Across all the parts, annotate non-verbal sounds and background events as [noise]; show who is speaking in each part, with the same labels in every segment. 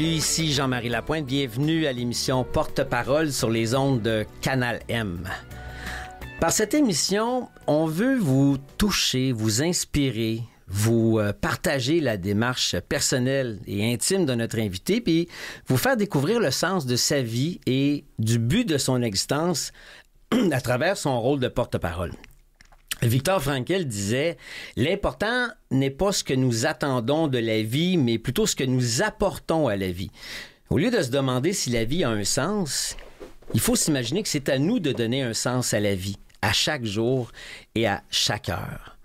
Speaker 1: ici Jean-Marie Lapointe. Bienvenue à l'émission Porte-Parole sur les ondes de Canal M. Par cette émission, on veut vous toucher, vous inspirer, vous euh, partager la démarche personnelle et intime de notre invité, puis vous faire découvrir le sens de sa vie et du but de son existence [clears throat] à travers son rôle de porte-parole. Victor Frankel disait L'important n'est pas ce que nous attendons de la vie, mais plutôt ce que nous apportons à la vie. Au lieu de se demander si la vie a un sens, il faut s'imaginer que c'est à nous de donner un sens à la vie, à chaque jour et à chaque heure.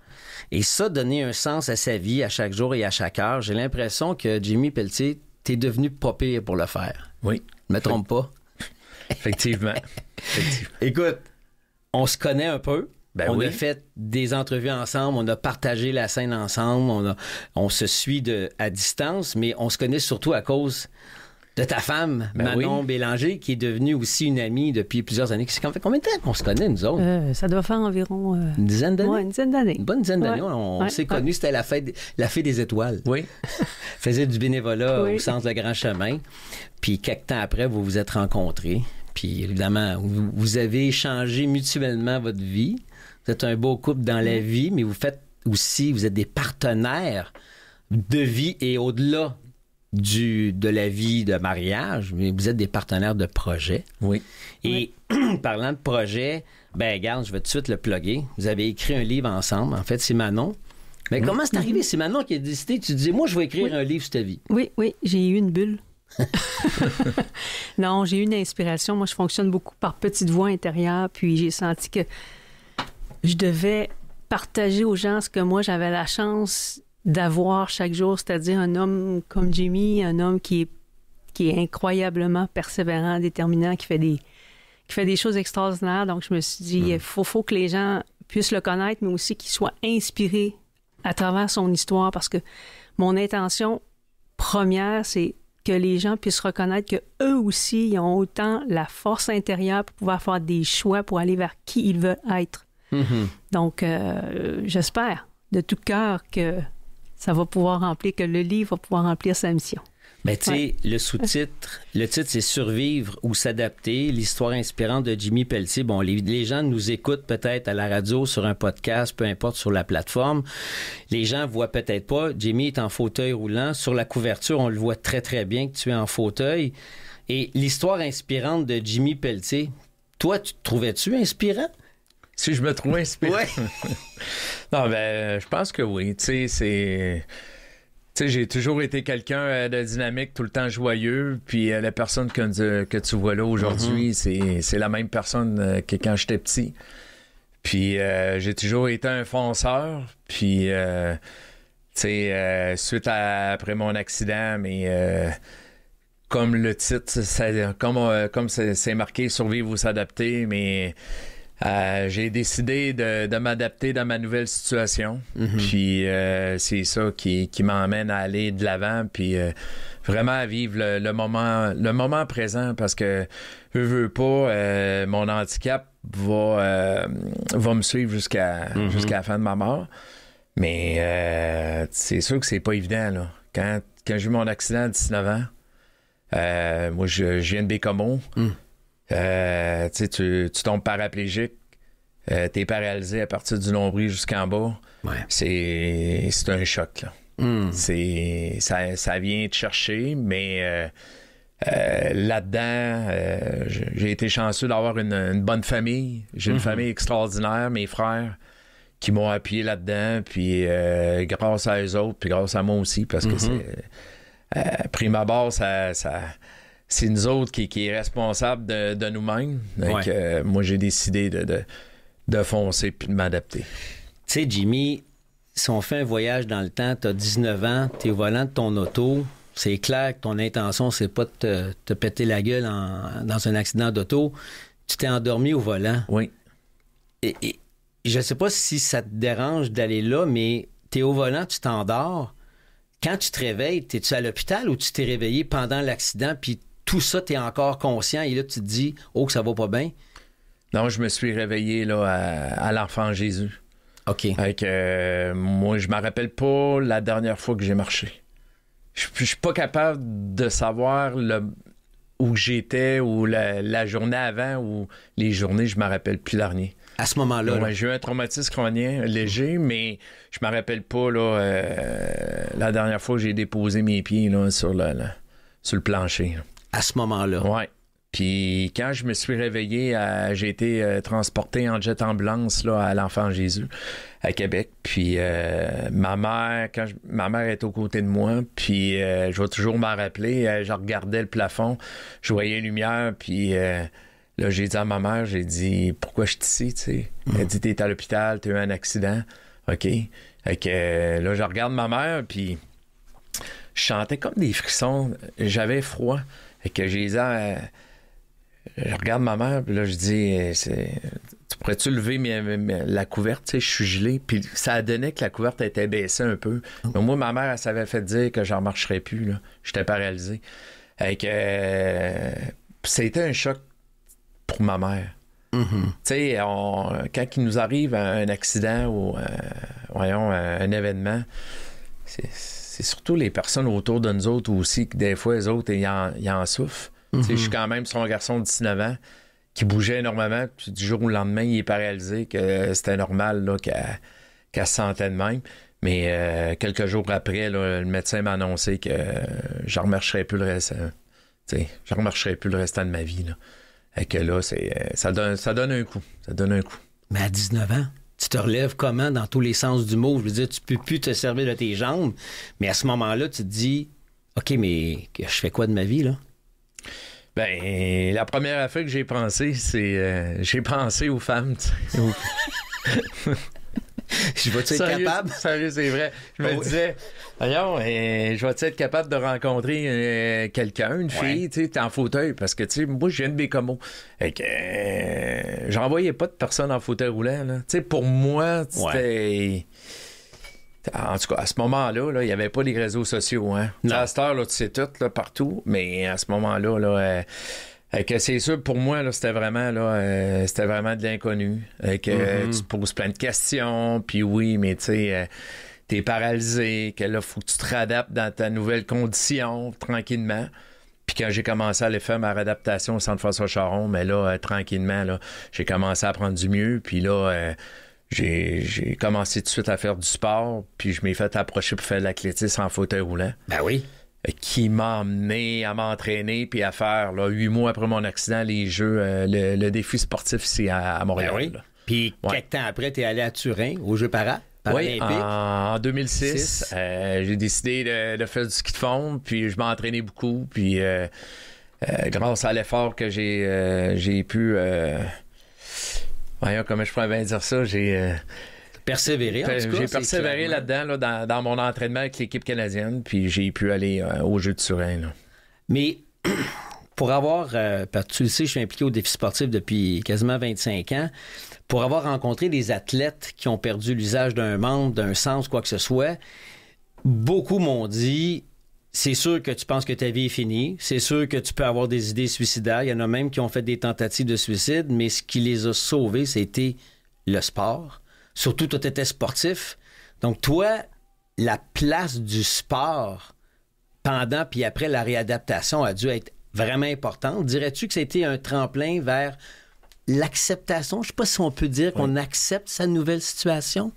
Speaker 1: Et ça, donner un sens à sa vie à chaque jour et à chaque heure, j'ai l'impression que Jimmy Pelletier, t'es devenu pas pire pour le faire. Oui. Ne me trompe pas. [laughs] Effectivement. Écoute, on se connaît un peu. Ben on a fait des entrevues ensemble, on a partagé la scène ensemble, on, se suit à distance, mais on se connaît surtout à cause de ta femme, ben Manon Bélanger, qui est devenue aussi une amie depuis plusieurs années. C'est combien de temps qu'on se connaît, nous autres?
Speaker 2: Euh, ça doit faire environ... Euh, une dizaine d'années? Ouais, une bonne dizaine d'années. On s'est connus,
Speaker 1: c'était la fête, la des étoiles. Oui. [laughs] Faisait du bénévolat au sens de Grand Chemin. Puis quelques temps après, vous vous êtes rencontrés. Puis évidemment, vous, avez changé mutuellement votre vie. Vous êtes un beau couple dans la mm. vie, mais vous faites aussi, vous êtes des partenaires de vie et au-delà du, de la vie de mariage, mais vous êtes des partenaires de projet. Oui. Et [clears throat] parlant de projet, ben regarde, je vais tout de suite le plugger. Vous avez écrit un livre ensemble. En fait, c'est Manon. Mais mm. comment c'est arrivé? Mm-hmm. C'est Manon qui a décidé, tu disais, moi, je vais écrire un livre sur ta vie.
Speaker 2: Oui, oui, j'ai eu une bulle. [laughs] [laughs] non, j'ai eu une inspiration. Moi, je fonctionne beaucoup par petite voix intérieure, puis j'ai senti que je devais partager aux gens ce que moi j'avais la chance d'avoir chaque jour, c'est-à-dire un homme comme Jimmy, un homme qui est, qui est incroyablement persévérant, déterminant, qui fait des, qui fait des choses extraordinaires. Donc, je me suis dit, il faut, que les gens puissent le connaître, mais aussi qu'ils soient inspirés à travers son histoire, parce que mon intention première, c'est que les gens puissent reconnaître que eux aussi, ils ont autant la force intérieure pour pouvoir faire des choix pour aller vers qui ils veulent être. Mhm. Donc, euh, j'espère de tout cœur que ça va pouvoir remplir, que le livre va pouvoir remplir sa mission. Mais ben, tu sais,
Speaker 1: le sous-titre, le titre, c'est Survivre ou s'adapter, l'histoire inspirante de Jimmy Pelletier. Bon, les, gens nous écoutent peut-être à la radio, sur un podcast, peu importe sur la plateforme. Les gens voient peut-être pas. Jimmy est en fauteuil roulant. Sur la couverture, on le voit très, très bien que tu es en fauteuil. Et l'histoire inspirante de Jimmy Pelletier, toi,
Speaker 3: tu trouvais-tu inspirant? Si je me trouve inspiré. [laughs] non, ben, je pense que oui. Tu sais, c'est. Tu sais, j'ai toujours été quelqu'un euh, de dynamique, tout le temps joyeux. Puis euh, la personne que, que tu vois là aujourd'hui, mm-hmm. c'est la même personne euh, que quand j'étais petit. Puis j'ai toujours été un fonceur. Puis, tu sais, suite à, après mon accident, mais comme le titre, comme comme c'est marqué, survivre ou s'adapter, mais euh, j'ai décidé de, m'adapter dans ma nouvelle situation. Mhm. Puis euh, c'est ça qui, m'emmène à aller de l'avant, puis euh, vraiment à vivre le, moment, présent, parce que je veux pas, mon handicap va, me suivre jusqu'à mhm. jusqu'à la fin de ma mort. Mais c'est sûr que c'est pas évident Quand quand j'ai eu mon accident à 19 ans, moi je, viens de Bécomo. Mm. Euh, tu, tu tombes paraplégique. tu euh, t'es paralysé à partir du nombril jusqu'en bas. C'est, c'est un choc. Hmm. C'est, ça, vient te chercher, mais euh, là-dedans, j'ai été chanceux d'avoir une, bonne famille. J'ai une hmm. famille extraordinaire, mes frères qui m'ont appuyé là-dedans, puis grâce à eux autres, puis grâce à moi aussi, parce que hmm. c'est... prime abord, ça c'est nous autres qui, qui est responsable de, nous-mêmes. Donc, euh, moi, j'ai décidé de, de, foncer puis de m'adapter. Tu sais, Jimmy,
Speaker 1: si on fait un voyage dans le temps, tu as 19 ans, tu es au volant de ton auto, c'est clair que ton intention, c'est pas de te, péter la gueule dans un accident d'auto. Tu t'es endormi au volant. Oui. Et, je sais pas si ça te dérange d'aller là, mais tu es au volant, tu t'endors. Quand tu te réveilles, es-tu à l'hôpital ou tu t'es réveillé pendant l'accident puis tout ça, tu es encore conscient et là, tu te dis, oh, que ça va pas bien?
Speaker 3: Non, je me suis réveillé là, à, l'enfant Jésus. OK. Euh, moi, je me rappelle pas la dernière fois que j'ai marché. Je, ne suis pas capable de savoir le, où j'étais ou la, journée avant ou les journées, je me rappelle plus l'année. À ce moment-là. j'ai eu un traumatisme crânien léger, mais je me rappelle pas euh, la dernière fois que j'ai déposé mes pieds là, sur, le, sur le plancher à ce moment-là. Ouais. Puis quand je me suis réveillé, j'ai été euh, transporté en jet ambulance là, à l'Enfant Jésus à Québec. Puis euh, ma mère, quand ma mère est aux côtés de moi, puis euh, je vais toujours m'en rappeler. je regardais le plafond, je voyais une lumière, puis là j'ai dit à ma mère, j'ai dit pourquoi je suis ici, tu sais. Elle mm. dit t'es à l'hôpital, t'as eu un accident, ok. Fait là je regarde ma mère, puis je chantais comme des frissons. J'avais froid. Et que j'ai les ah, euh, je regarde ma mère, puis là, je dis, euh, tu pourrais-tu lever la couverte, tu sais, je suis gelé. Puis ça a donné que la couverte était baissée un peu. Oh. Mais moi, ma mère, elle s'avait fait dire que j'en marcherais plus, là. J'étais paralysé. et que, euh, c'était un choc pour ma mère. Mm-hmm. Tu sais, quand il nous arrive un accident ou, voyons, un événement, c'est c'est surtout les personnes autour de nous autres aussi que des fois, les autres, ils en, en souffrent. Je suis mhm. quand même sur un garçon de 19 ans qui bougeait énormément. Puis du jour au lendemain, il est paralysé, que c'était normal qu'elle se sentait de même. Mais euh, quelques jours après, le médecin m'a annoncé que je remarcherai plus le reste. Hein. je remarcherai plus le restant de ma vie. Et que là, euh, ça, donne, ça donne un coup. Ça donne un coup.
Speaker 1: Mais à 19 ans?
Speaker 3: tu te relèves comment dans tous les sens du mot? Je veux
Speaker 1: dire, tu peux plus te servir de tes jambes, mais à ce moment-là, tu te dis, OK, mais je
Speaker 3: fais quoi de ma vie, là? Ben, la première affaire que j'ai pensé, c'est euh, j'ai pensé aux femmes. [laughs] [laughs] [laughs] je vais-tu être capable? Sérieux, c'est vrai. Je me oh disais, voyons, euh, je vais-tu être capable de rencontrer euh, quelqu'un, une fille, tu sais, en fauteuil, parce que, tu sais, moi, je viens de Bécomo. Fait que, euh, j'en voyais pas de personne en fauteuil roulant, là. Tu sais, pour moi, c'était... En tout cas, à ce moment-là, là, il n'y avait pas les réseaux sociaux. Hein? là, tu sais tout là, partout, mais à ce moment-là, là, euh, c'est sûr, pour moi, c'était vraiment, là, euh, c'était vraiment de l'inconnu. Euh, mm-hmm. tu te poses plein de questions, puis oui, mais tu sais, t'es paralysé, que là, faut que tu te réadaptes dans ta nouvelle condition, tranquillement. Puis quand j'ai commencé à aller faire ma réadaptation au Centre François Charon, mais là, tranquillement, là, j'ai commencé à prendre du mieux, puis là, j'ai commencé tout de suite à faire du sport, puis je m'ai fait approcher pour faire de l'athlétisme en fauteuil roulant. Ben oui. Euh, qui m'a amené à m'entraîner puis à faire là, huit mois après mon accident les jeux euh, le, défi sportif ici à, ben Montréal. Puis quelques temps après, tu es allé à Turin aux Jeux Paras. Oui, en, 2006, euh, j'ai décidé de, faire du ski de fond, puis je m'entraînais beaucoup, puis grâce à l'effort que j'ai j'ai pu voyons comment je pourrais bien dire ça, j'ai persévérer. J'ai persévéré là-dedans, dans, mon entraînement avec l'équipe canadienne, puis j'ai pu aller euh, au jeu de Turin.
Speaker 1: Mais [clears throat] pour avoir, euh, que tu le sais, je suis impliqué au défi sportif depuis quasiment 25 ans, pour avoir rencontré des athlètes qui ont perdu l'usage d'un membre, d'un sens, quoi que ce soit, beaucoup m'ont dit, c'est sûr que tu penses que ta vie est finie, c'est sûr que tu peux avoir des idées suicidaires, il y en a même qui ont fait des tentatives de suicide, mais ce qui les a sauvés, c'était le sport, Surtout, toi, tu étais sportif. Donc, toi, la place du sport pendant puis après la réadaptation a dû être vraiment importante. Dirais-tu que c'était un tremplin vers l'acceptation? Je ne sais pas si on peut dire qu'on accepte sa nouvelle situation.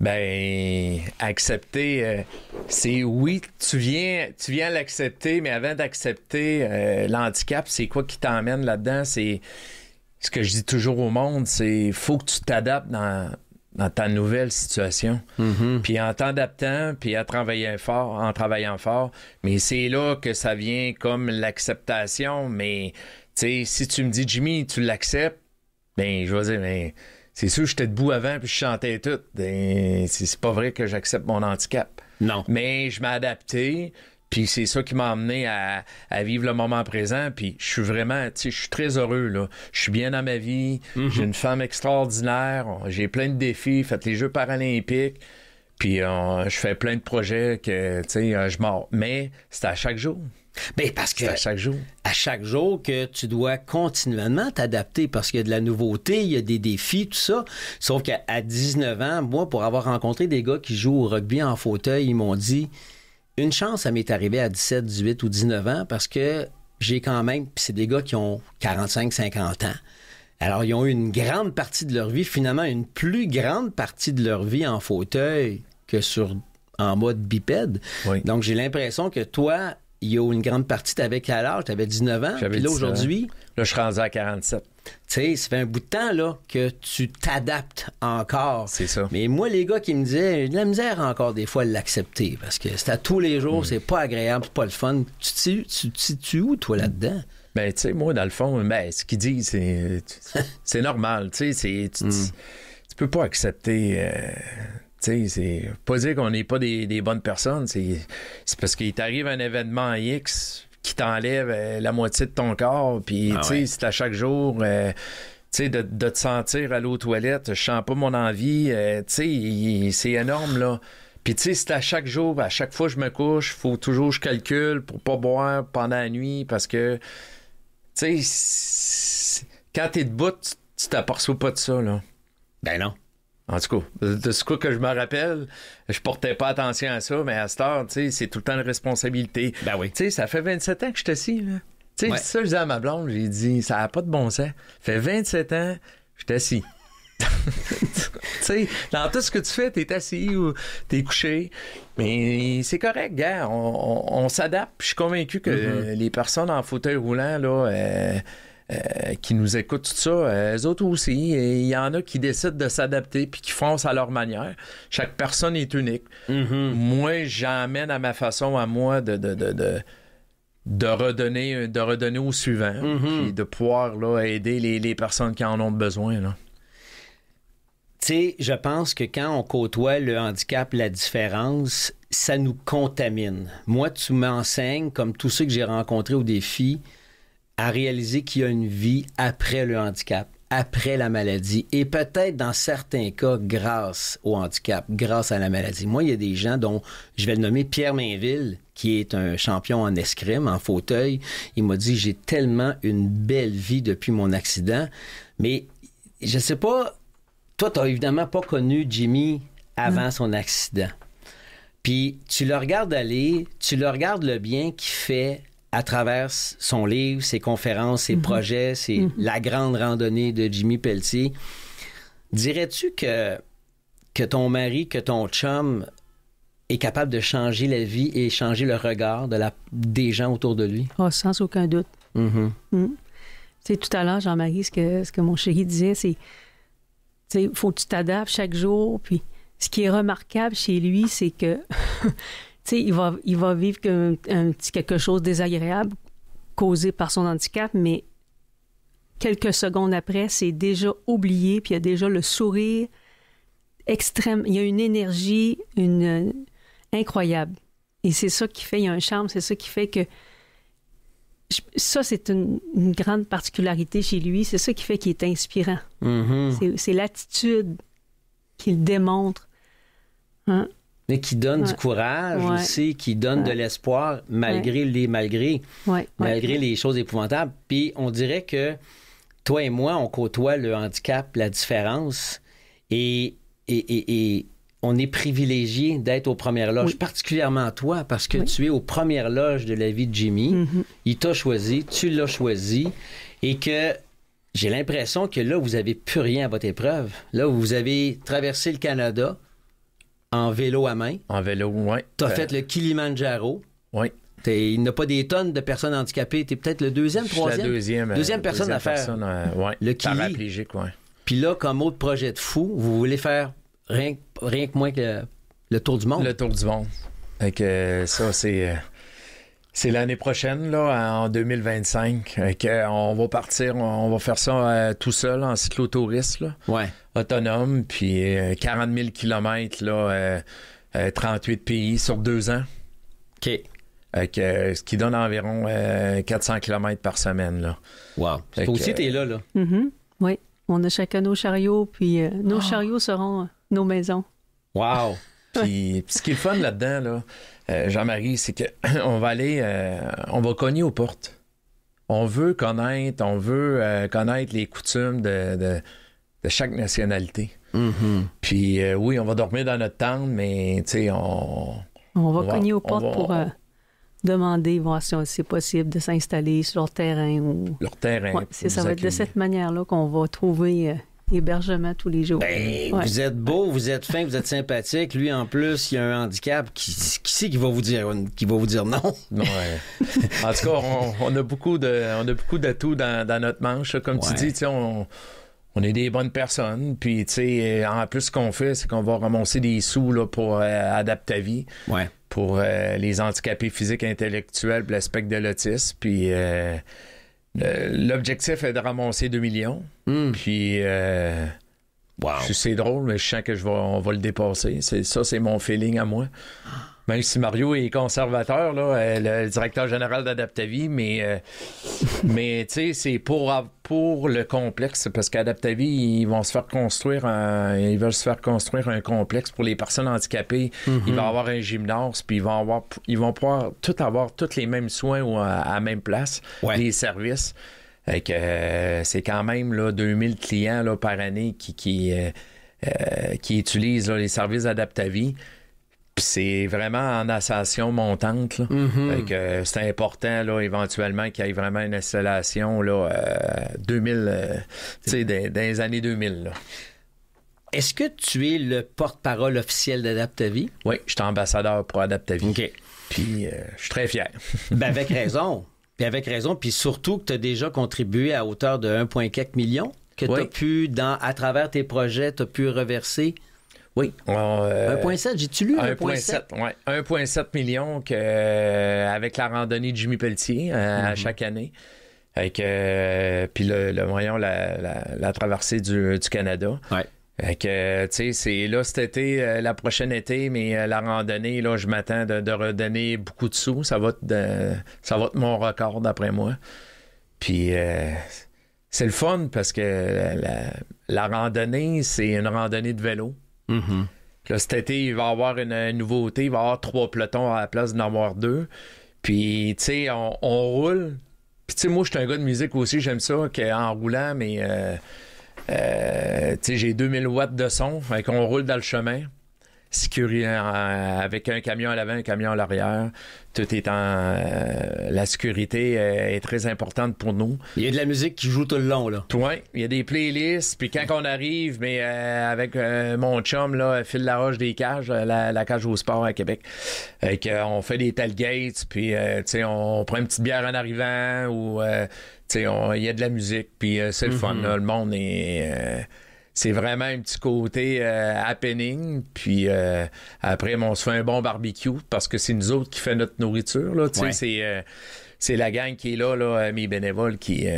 Speaker 3: Ben, accepter, euh, c'est oui, tu viens, tu viens l'accepter, mais avant d'accepter euh, l'handicap, c'est quoi qui t'emmène là-dedans? C'est ce que je dis toujours au monde, c'est faut que tu t'adaptes dans dans ta nouvelle situation. Mm-hmm. Puis en t'adaptant, puis à travailler fort, en travaillant fort. Mais c'est là que ça vient comme l'acceptation. Mais tu si tu me dis Jimmy, tu l'acceptes, ben je vais dire, mais ben, c'est sûr j'étais debout avant puis je chantais tout. Ben, c'est pas vrai que j'accepte mon handicap. Non. Mais je m'ai puis c'est ça qui m'a amené à, vivre le moment présent. Puis je suis vraiment, tu sais, je suis très heureux, là. Je suis bien dans ma vie. Mhm. J'ai une femme extraordinaire. J'ai plein de défis. Faites les Jeux paralympiques. Puis euh, je fais plein de projets que, tu sais, euh, je m'en... Mais c'est à chaque jour. mais ben, parce que à chaque jour. À chaque jour que tu dois continuellement t'adapter parce qu'il y a de
Speaker 1: la nouveauté, il y a des défis, tout ça. Sauf qu'à 19 ans, moi, pour avoir rencontré des gars qui jouent au rugby en fauteuil, ils m'ont dit une chance, ça m'est arrivé à 17, 18 ou 19 ans parce que j'ai quand même, puis c'est des gars qui ont 45, 50 ans. Alors, ils ont eu une grande partie de leur vie, finalement, une plus grande partie de leur vie en fauteuil que sur en mode bipède. Donc, j'ai l'impression que toi, il y a une grande partie, t'avais quel âge? avais 19 ans. Puis là, aujourd'hui... Là, je suis rendu à 47 sais, ça fait un bout de temps là, que tu t'adaptes encore. C'est ça. Mais moi, les gars qui me disaient, j'ai de la misère encore des fois de l'accepter parce que c'est à tous les jours, mm. c'est pas agréable, c'est pas le fun. Tu
Speaker 3: te situes où, toi, là-dedans? Ben, tu sais, moi, dans le fond, ben, ce qu'ils disent, c'est [laughs] normal. Tu sais, mm. tu, peux pas accepter. Euh, tu sais, c'est pas dire qu'on n'est pas des, des, bonnes personnes. C'est parce qu'il t'arrive un événement X, qui t'enlève euh, la moitié de ton corps. Puis, ah tu sais, c'est à chaque jour. Euh, tu sais, de, te sentir aller aux toilettes, je sens pas mon envie, euh, tu sais, c'est énorme, là. Puis tu sais, c'est à chaque jour, à chaque fois je me couche, faut toujours que je calcule pour pas boire pendant la nuit parce que tu sais quand t'es debout, tu t'aperçois pas de ça là. Ben non. En tout cas, de ce que je me rappelle, je portais pas attention à ça, mais à tu sais, c'est tout le temps une responsabilité. Ben oui. Tu sais, ça fait 27 ans que je suis assis, là. Tu sais, ça, je disais à ma blonde, j'ai dit, ça n'a pas de bon sens. fait 27 ans, je suis assis. [laughs] sais, dans tout ce que tu fais, t'es assis ou t'es couché. Mais c'est correct, gars. On, s'adapte. Je suis convaincu que mm-hmm. les personnes en fauteuil roulant, là, euh, euh, qui nous écoutent, tout ça, les euh, autres aussi, et il y en a qui décident de s'adapter puis qui foncent à leur manière. Chaque personne est unique. Mm-hmm. Moi, j'emmène à ma façon à moi de, de, redonner, de redonner au suivant, hein, mm-hmm. puis de pouvoir aider les, personnes qui en ont besoin. Tu sais, je pense que quand on côtoie le handicap,
Speaker 1: la différence, ça nous contamine. Moi, tu m'enseignes, comme tous ceux que j'ai rencontrés au défi, à réaliser qu'il y a une vie après le handicap, après la maladie, et peut-être dans certains cas grâce au handicap, grâce à la maladie. Moi, il y a des gens dont je vais le nommer Pierre Mainville, qui est un champion en escrime, en fauteuil. Il m'a dit, j'ai tellement une belle vie depuis mon accident, mais je sais pas, toi, tu n'as évidemment pas connu Jimmy avant son accident. Puis tu le regardes aller, tu le regardes le bien qu'il fait à travers son livre, ses conférences, ses mhm. projets, c'est mhm. la grande randonnée de Jimmy Peltier. Dirais-tu que, que ton mari, que ton chum est capable de changer la vie et changer le regard de la, des gens autour de lui?
Speaker 2: Oh, sans aucun doute. Mm-hmm. Mm. C'est tout à l'heure, Jean-Marie, ce que, ce que mon chéri disait, c'est il faut que tu t'adaptes chaque jour. Puis ce qui est remarquable chez lui, c'est que [laughs] il va, il va vivre petit quelque chose désagréable causé par son handicap, mais quelques secondes après, c'est déjà oublié, puis il y a déjà le sourire extrême. Il y a une énergie une, euh, incroyable. Et c'est ça qui fait, il y a un charme, c'est ça qui fait que. ça, c'est une, grande particularité chez lui. C'est ça qui fait qu'il est inspirant. Mm-hmm. C'est l'attitude qu'il démontre. Hein?
Speaker 1: mais qui donne du courage aussi, qui donne de l'espoir malgré les malgré, malgré les choses épouvantables. Puis on dirait que toi et moi, on côtoie le handicap, la différence, et, on est privilégié d'être aux premières loges, particulièrement toi, parce que tu es aux premières loges de la vie de Jimmy. Mm-hmm. Il t'a choisi, tu l'as choisi, et que j'ai l'impression que là, vous n'avez plus rien à votre épreuve. Là, vous avez traversé le Canada, en vélo à main. En vélo, oui. Tu as euh, fait le Kilimanjaro. Oui. Il n'y a pas des tonnes de personnes handicapées. Tu es peut-être le deuxième, troisième. La deuxième, euh, deuxième personne à faire.
Speaker 3: Euh, le Kili. oui.
Speaker 1: Puis là, comme autre projet de fou, vous voulez faire rien, que moins que le,
Speaker 3: le, Tour du Monde. Le Tour du Monde. Fait que ça, c'est c'est l'année prochaine, là, en 2025, euh, on va partir, on va faire ça euh, tout seul en cyclotouriste, là, ouais. autonome, puis 40 euh, 000 kilomètres, là, 38 pays sur deux ans. OK. ce qui donne environ 400 kilomètres par semaine. Là. Wow. Toi aussi, t'es là,
Speaker 2: là. Mm-hmm. Oui. On a chacun nos chariots, puis nos ah. chariots seront nos maisons.
Speaker 3: Wow. puis, ce qui est fun là-dedans, là euh, Jean-Marie, c'est que [clears throat] on va aller, euh, on va cogner aux portes. On veut connaître, on veut euh, connaître les coutumes de, de, chaque nationalité. Mm-hmm. Puis oui, on va dormir dans notre tente, mais tu sais, on,
Speaker 2: on va cogner aux portes pour demander, voir si c'est possible de s'installer sur leur terrain ou leur terrain. ça va être de cette manière-là qu'on va trouver hébergement tous les jours. Ben, vous
Speaker 1: êtes beau, vous êtes fin, vous êtes sympathique. Lui, en
Speaker 3: plus, il a un handicap. Qui, qui c'est qui va vous dire, qui va vous dire non? en tout cas, on, a beaucoup de, on d'atouts dans, notre manche. Comme tu dis, on, est des bonnes personnes. Puis, en plus, ce qu'on fait, c'est qu'on va ramasser des sous là, pour Adaptavie, euh, adapter vie. Ouais. Pour euh, les handicapés physiques et intellectuels, l'aspect de l'autisme. Puis, euh, euh, l'objectif est de ramasser 2 millions. Hmm. Puis. Euh, c'est drôle, mais je sens que je vais, on va le dépasser. Ça, c'est mon feeling à moi. Même si Mario est conservateur, là, euh, le directeur général d'Adaptavie, mais, [laughs] mais tu sais, c'est pour, pour le complexe? Parce qu'Adaptavie, ils vont se faire construire un, ils veulent se faire construire un complexe pour les personnes handicapées. Mhm. Il va avoir un gymnase, puis ils vont ils vont pouvoir tout avoir tous les mêmes soins ou à, la même place, Des les services. Euh, c'est quand même là, 2000 clients là, par année qui, qui, euh, euh, utilisent les services Adaptavie c'est vraiment en ascension montante. Mm-hmm. Euh, c'est important éventuellement qu'il y ait vraiment une installation 2000, euh, euh, tu dans, les années 2000. Est-ce que tu es le porte-parole officiel d'Adaptavie? Oui, je suis ambassadeur pour Adaptavie. OK. Puis je suis très fier. [laughs] Ben, avec raison.
Speaker 1: Puis avec raison. Puis surtout que tu as déjà contribué à hauteur de 1,4 million que tu as
Speaker 3: pu, dans, à travers tes projets, tu as pu reverser oui. 1,7, euh,
Speaker 1: j'ai-tu lu 1,7?
Speaker 3: Oui, 1,7 million que, euh, avec la randonnée de Jimmy Pelletier euh, à mhm. chaque année. Avec, puis le, le, voyons, la, traversée du, du Canada. tu c'est là cet été, la prochaine été, mais la randonnée, là, je m'attends de, redonner beaucoup de sous. Ça va être, ça va mon record, d'après moi. Puis, c'est le fun parce que la randonnée, c'est une randonnée de vélo. Mm-hmm. que cet été, il va y avoir une, nouveauté, il va y avoir trois pelotons à la place d'en avoir deux. Puis, tu sais, on, roule. Puis, tu sais, moi, je suis un gars de musique aussi, j'aime ça, qu'en roulant, mais, euh, euh, tu sais, j'ai 2000 watts de son, fait qu'on roule dans le chemin. Euh, avec un camion à l'avant, un camion à l'arrière. Tout est en euh, la sécurité euh, est très importante pour nous. Il y a de la musique qui joue tout le long là. Oui, il y a des playlists puis quand on arrive mais avec mon chum là Phil roche des cages la, cage au sport à Québec on fait des tailgates puis tu sais on prend une petite bière en arrivant ou tu sais il y a de la musique puis c'est le fun mm-hmm. là. le monde est c'est vraiment un petit côté euh, happening. Puis euh, après, on se fait un bon barbecue parce que c'est nous autres qui fait notre nourriture. Euh, c'est, la gang qui est là, là mes bénévoles qui,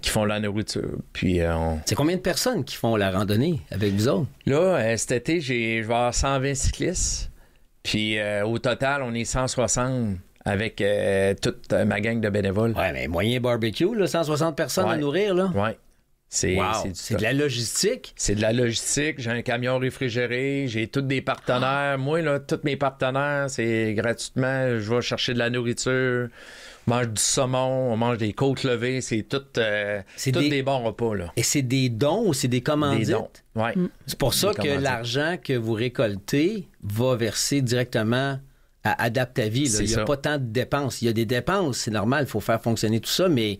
Speaker 3: qui font la nourriture. Puis C'est combien de personnes qui font la randonnée avec vous autres? Là, cet été, j'ai, je 120 cyclistes. Puis au total, on est 160 avec toute ma gang de bénévoles. Ouais, mais moyen barbecue, là, 160 personnes à nourrir, là. C'est de la logistique. C'est de la logistique. J'ai un camion réfrigéré, j'ai tous des partenaires. Ah. Moi, là, tous mes partenaires, c'est gratuitement. Je vais chercher de la nourriture. On mange du saumon, on mange des côtes levées. C'est tout, euh, des... bons repas. Là. Et c'est des dons ou c'est des commandites? Des dons, ouais. Mm. C'est pour ça que l'argent que vous récoltez va
Speaker 1: verser directement à Adapte Il n'y a pas tant de dépenses. Il y a des dépenses, c'est normal, il faut faire fonctionner tout ça, mais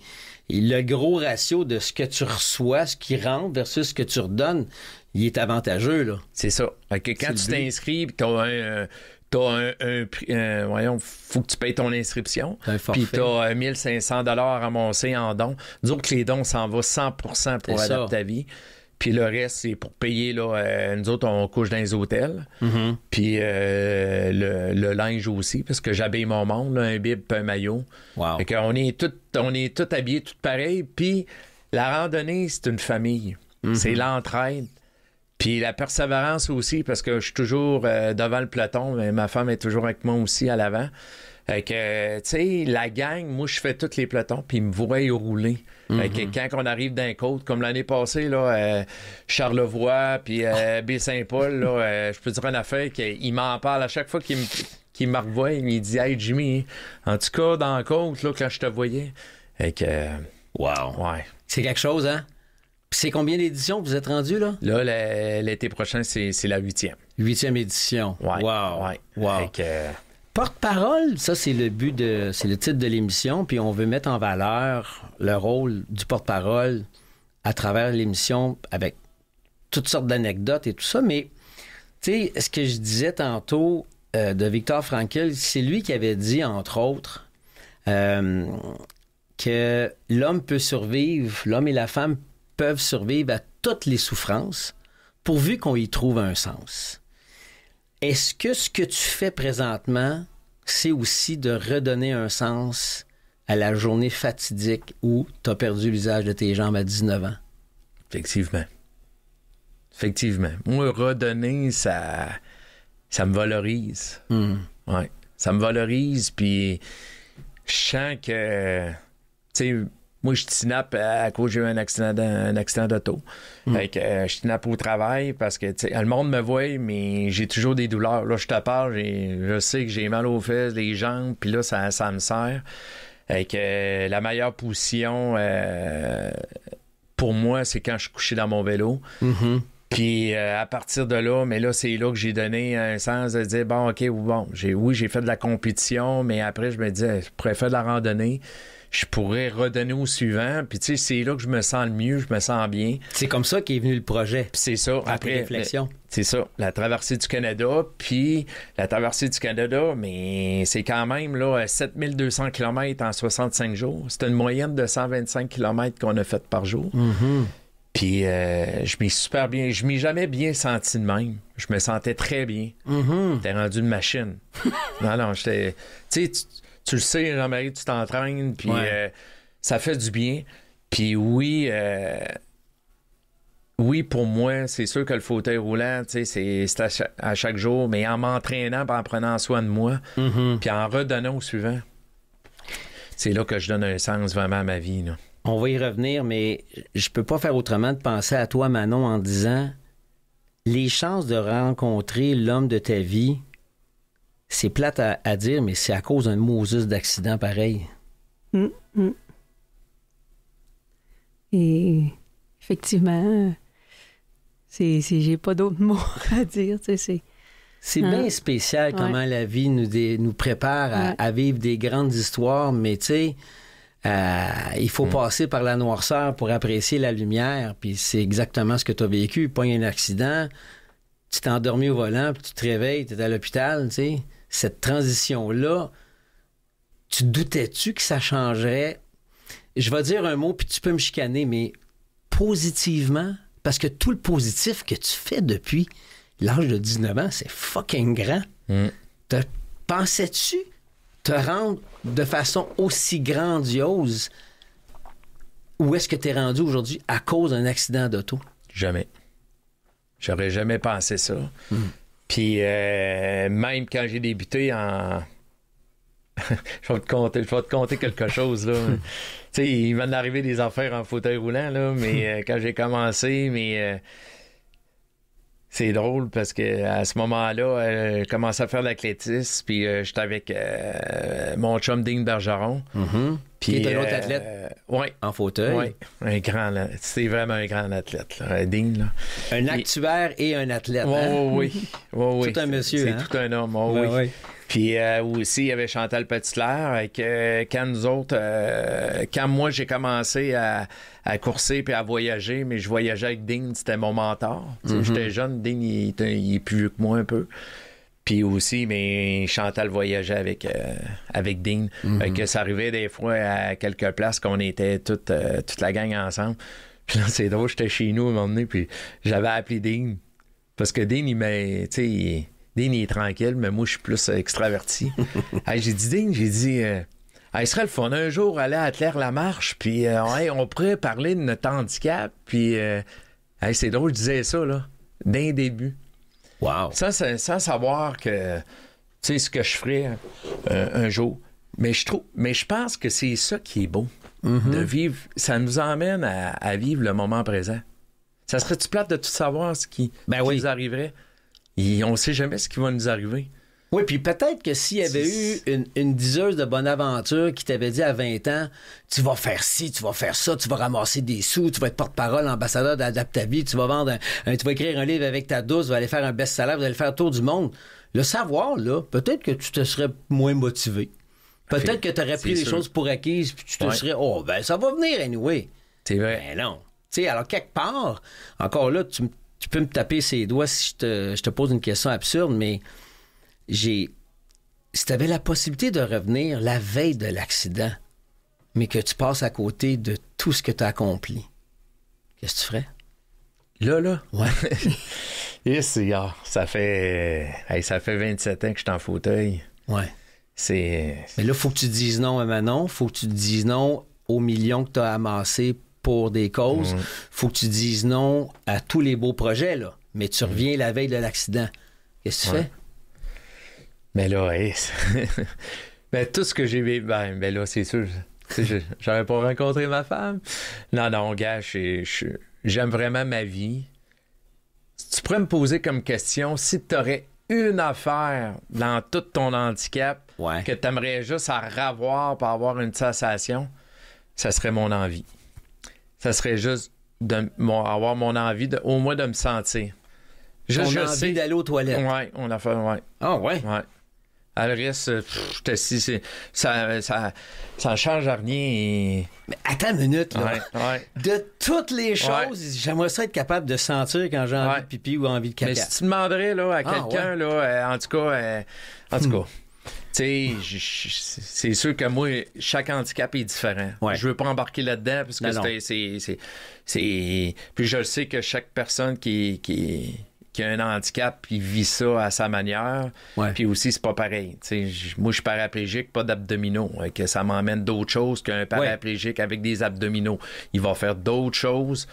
Speaker 1: le gros ratio de ce que tu reçois, ce qui rentre versus
Speaker 3: ce que tu redonnes, il est avantageux. C'est ça. quand tu t'inscris, tu un... t'as un, euh, euh, faut que tu payes ton inscription. Puis t'as 1500 euh, dollars monter en dons. Disons que les dons, s'en vont 100% pour adapter ta vie. Puis le reste, c'est pour payer. Euh, nous autres, on couche dans les hôtels. Mm-hmm. Puis euh, le, linge aussi, parce que j'habille mon monde, un bib, un maillot. on est tout, on est tout habillés, tout pareil. Puis la randonnée, c'est une famille. Mm-hmm. C'est l'entraide. Puis la persévérance aussi, parce que je suis toujours euh, devant le peloton, mais ma femme est toujours avec moi aussi à l'avant. Fait que, tu sais, la gang, moi, je fais tous les pelotons, puis ils me voient rouler. Fait que mhm. quand on arrive d'un côté comme l'année passée, là, euh, Charlevoix, puis euh, ah. B saint paul là, euh, je peux dire une affaire qu'il m'en parle à chaque fois qu'il me, revoient. me il me dit Hey Jimmy, en tout cas, dans la côte, là, quand je te voyais. Fait que. Wow. Ouais. C'est quelque chose, hein? c'est combien d'éditions que vous êtes rendu là? Là, l'été prochain, c'est la huitième. Huitième édition. Ouais.
Speaker 1: Wow. Fait porte-parole, ça c'est le but de, c'est le titre de l'émission, puis on veut mettre en valeur le rôle du porte-parole à travers l'émission avec toutes sortes d'anecdotes et tout ça. Mais tu sais, ce que je disais tantôt euh, de Victor Frankel, c'est lui qui avait dit entre autres euh, que l'homme peut survivre, l'homme et la femme peuvent survivre à toutes les souffrances pourvu qu'on y trouve un sens. Est-ce que ce que tu fais présentement, c'est aussi de redonner un sens à la journée fatidique où tu as perdu l'usage de tes jambes à 19 ans? Effectivement.
Speaker 3: Effectivement. Moi, redonner, ça, ça me valorise. Hmm. Ça me valorise, puis je sens que, tu sais, moi, je tinape à cause j'ai eu un accident d'un accident d'auto. Je hmm. Fait que euh, je au travail parce que le monde me voit, mais j'ai toujours des douleurs. Là, je te parle, je sais que j'ai mal aux fesses, les jambes, puis là, ça, ça me sert. la meilleure position euh, pour moi, c'est quand je suis couché dans mon vélo. Mm-hmm. Puis euh, à partir de là, mais là, c'est là que j'ai donné un sens de dire bon, ok, bon, j'ai oui, j'ai fait de la compétition, mais après, je me disais, je pourrais faire de la randonnée je pourrais redonner au suivant. Puis tu sais, c'est là que je me sens le mieux, je me sens bien. C'est comme ça qu'est venu le projet. c'est ça. Après, réflexion. Euh, c'est ça, la traversée du Canada, puis la traversée du Canada, mais c'est quand même là 7200 km en 65 jours. C'est une moyenne de 125 km qu'on a faite par jour. Mm-hmm. Puis euh, je m'y suis super bien, je m'y jamais bien senti de même. Je me sentais très bien. Mm mm-hmm. T'es rendu une machine. [laughs] non, non, j'étais. Tu sais, tu le sais, Jean-Marie, tu t'entraînes, puis euh, ça fait du bien. Puis oui, euh, oui, pour moi, c'est sûr que le fauteuil roulant, c'est à, c'est à chaque jour, mais en m'entraînant, en prenant soin de moi, mm-hmm. puis en redonnant au suivant, c'est là que je donne un sens vraiment à ma vie. On va y revenir, mais je peux pas faire autrement de penser à toi,
Speaker 1: Manon, en disant les chances de rencontrer l'homme de ta vie c'est plate à, dire, mais c'est à cause d'un motus d'accident pareil.
Speaker 2: Hum, hum. Et effectivement, c'est, j'ai pas d'autres [laughs] mots à dire. Tu c'est, c'est bien hein?
Speaker 1: spécial comment la vie nous, nous prépare à, vivre des grandes histoires, mais tu sais, euh, il faut mm. passer par la noirceur pour apprécier la lumière. Puis c'est exactement ce que tu as vécu. Pas un accident, tu t'es endormi au volant, puis tu te réveilles, tu es à l'hôpital, tu sais cette transition-là, tu doutais-tu que ça changerait? Je vais dire un mot, puis tu peux me chicaner, mais positivement, parce que tout le positif que tu fais depuis l'âge de 19 ans, c'est fucking grand. Mm. pensais-tu te rendre de façon aussi grandiose où est-ce que tu es rendu aujourd'hui à cause d'un accident d'auto?
Speaker 3: Jamais. J'aurais jamais pensé ça. Mm. Puis euh, même quand j'ai débuté en. [laughs] je, vais te compter, quelque chose. Là. [laughs] tu sais, il va m'arriver des affaires en fauteuil roulant, là, mais euh, quand j'ai commencé, mais euh, c'est drôle parce que à ce moment-là, euh, je à faire l'athlétisme, puis euh, j'étais avec euh, mon chum Ding Bergeron. Mm-hmm. Qui est un autre athlète ouais, en fauteuil. Oui, un grand, c'est vraiment un grand athlète, là, Ding. Un actuaire et, un athlète. oui, hein? oui. [laughs] tout un monsieur. C'est hein? tout un homme, oui. oui. Puis euh, aussi, il y avait Chantal Petitler. Et que, quand nous autres, euh, quand moi j'ai commencé à, courser puis à voyager, mais je voyageais avec Dean, c'était mon mentor. Mm-hmm. J'étais jeune, Dean, il, est plus vieux que moi un peu. Puis aussi, mais Chantal voyageait avec, euh, avec Dean. Mm-hmm. que ça arrivait des fois à quelques places qu'on était toute, toute la gang ensemble. Puis c'est drôle, j'étais chez nous à un moment donné, puis j'avais appelé Dean. Parce que Dean, il m'a. Dean, est tranquille, mais moi, je suis plus euh, extraverti. [laughs] j'ai dit, digne j'ai dit, euh, serait le fun un jour aller à Claire-la-Marche, puis euh, on pourrait parler de notre handicap, puis euh, c'est drôle, je disais ça, là, le début. Wow. sans savoir que, tu sais, ce que je ferais un jour. Mais je trouve, mais je pense que c'est ça qui est beau. Mm-hmm. De vivre, ça nous emmène à, vivre le moment présent. Ça serait-tu plate de tout savoir ce qui, ben nous arriverait? on ne sait jamais ce qui va nous arriver.
Speaker 1: Oui, puis peut-être que s'il y avait eu une, une, diseuse de bonne aventure qui t'avait dit à 20 ans, tu vas faire ci, tu vas faire ça, tu vas ramasser des sous, tu vas être porte-parole, ambassadeur d'Adaptavie, tu vas vendre, tu vas écrire un livre avec ta douce, tu vas aller faire un best-seller, vas aller faire le tour du monde. Le savoir, là, peut-être que tu te serais moins motivé. Peut-être que tu aurais pris les choses pour acquises, puis tu te serais, oh, ben ça va venir anyway. C'est vrai. Ben non. Tu sais alors, quelque part, encore là, tu, me tu peux me taper ses doigts si je te, pose une question absurde, mais j'ai. Si tu avais la possibilité de revenir la veille de l'accident, mais que tu passes à côté de tout ce que tu as accompli, qu'est-ce que tu ferais?
Speaker 3: Là, là? Ouais. Ici, [laughs] oh, ça fait. ça fait 27 ans que je suis en fauteuil. Ouais. C'est. Mais là, faut que tu dises non à Manon, faut que tu dises
Speaker 1: non aux millions que tu as amassés pour des causes. Faut que tu dises non à tous les beaux projets, là. Mais tu reviens la veille de l'accident. Qu'est-ce que tu fais?
Speaker 3: Mais là, oui [laughs] mais tout ce que j'ai vécu, ben, ben, là, c'est sûr. J'aurais pas rencontré ma femme. Non, non, gars, j'aime vraiment ma vie. Tu pourrais me poser comme question si tu aurais une affaire dans tout ton handicap que tu aimerais juste à pour avoir une sensation, ça serait mon envie ça serait juste d'avoir mon, avoir mon envie de, au moins de me sentir. Juste, envie d'aller aux toilettes. Oui, on a fait, ouais. Ah oh, ouais. Ouais. À le euh, je ça, ça, ça change à rien. Mais attends une minute, De toutes les choses, j'aimerais ça être capable de
Speaker 1: sentir quand j'ai envie de pipi ou envie de caca. Mais si tu
Speaker 3: demanderais à ah, quelqu'un, là, euh, en tout cas, euh, en tout hmm. cas c'est sûr que moi, chaque handicap est différent. Je veux pas embarquer là-dedans parce que c'est. Puis je sais que chaque personne qui, qui, qui a un handicap, il vit ça à sa manière. Puis aussi, c'est pas pareil. moi, je suis paraplégique, pas d'abdominaux. que ça m'emmène d'autres choses qu'un paraplégique avec des abdominaux. Il va faire d'autres choses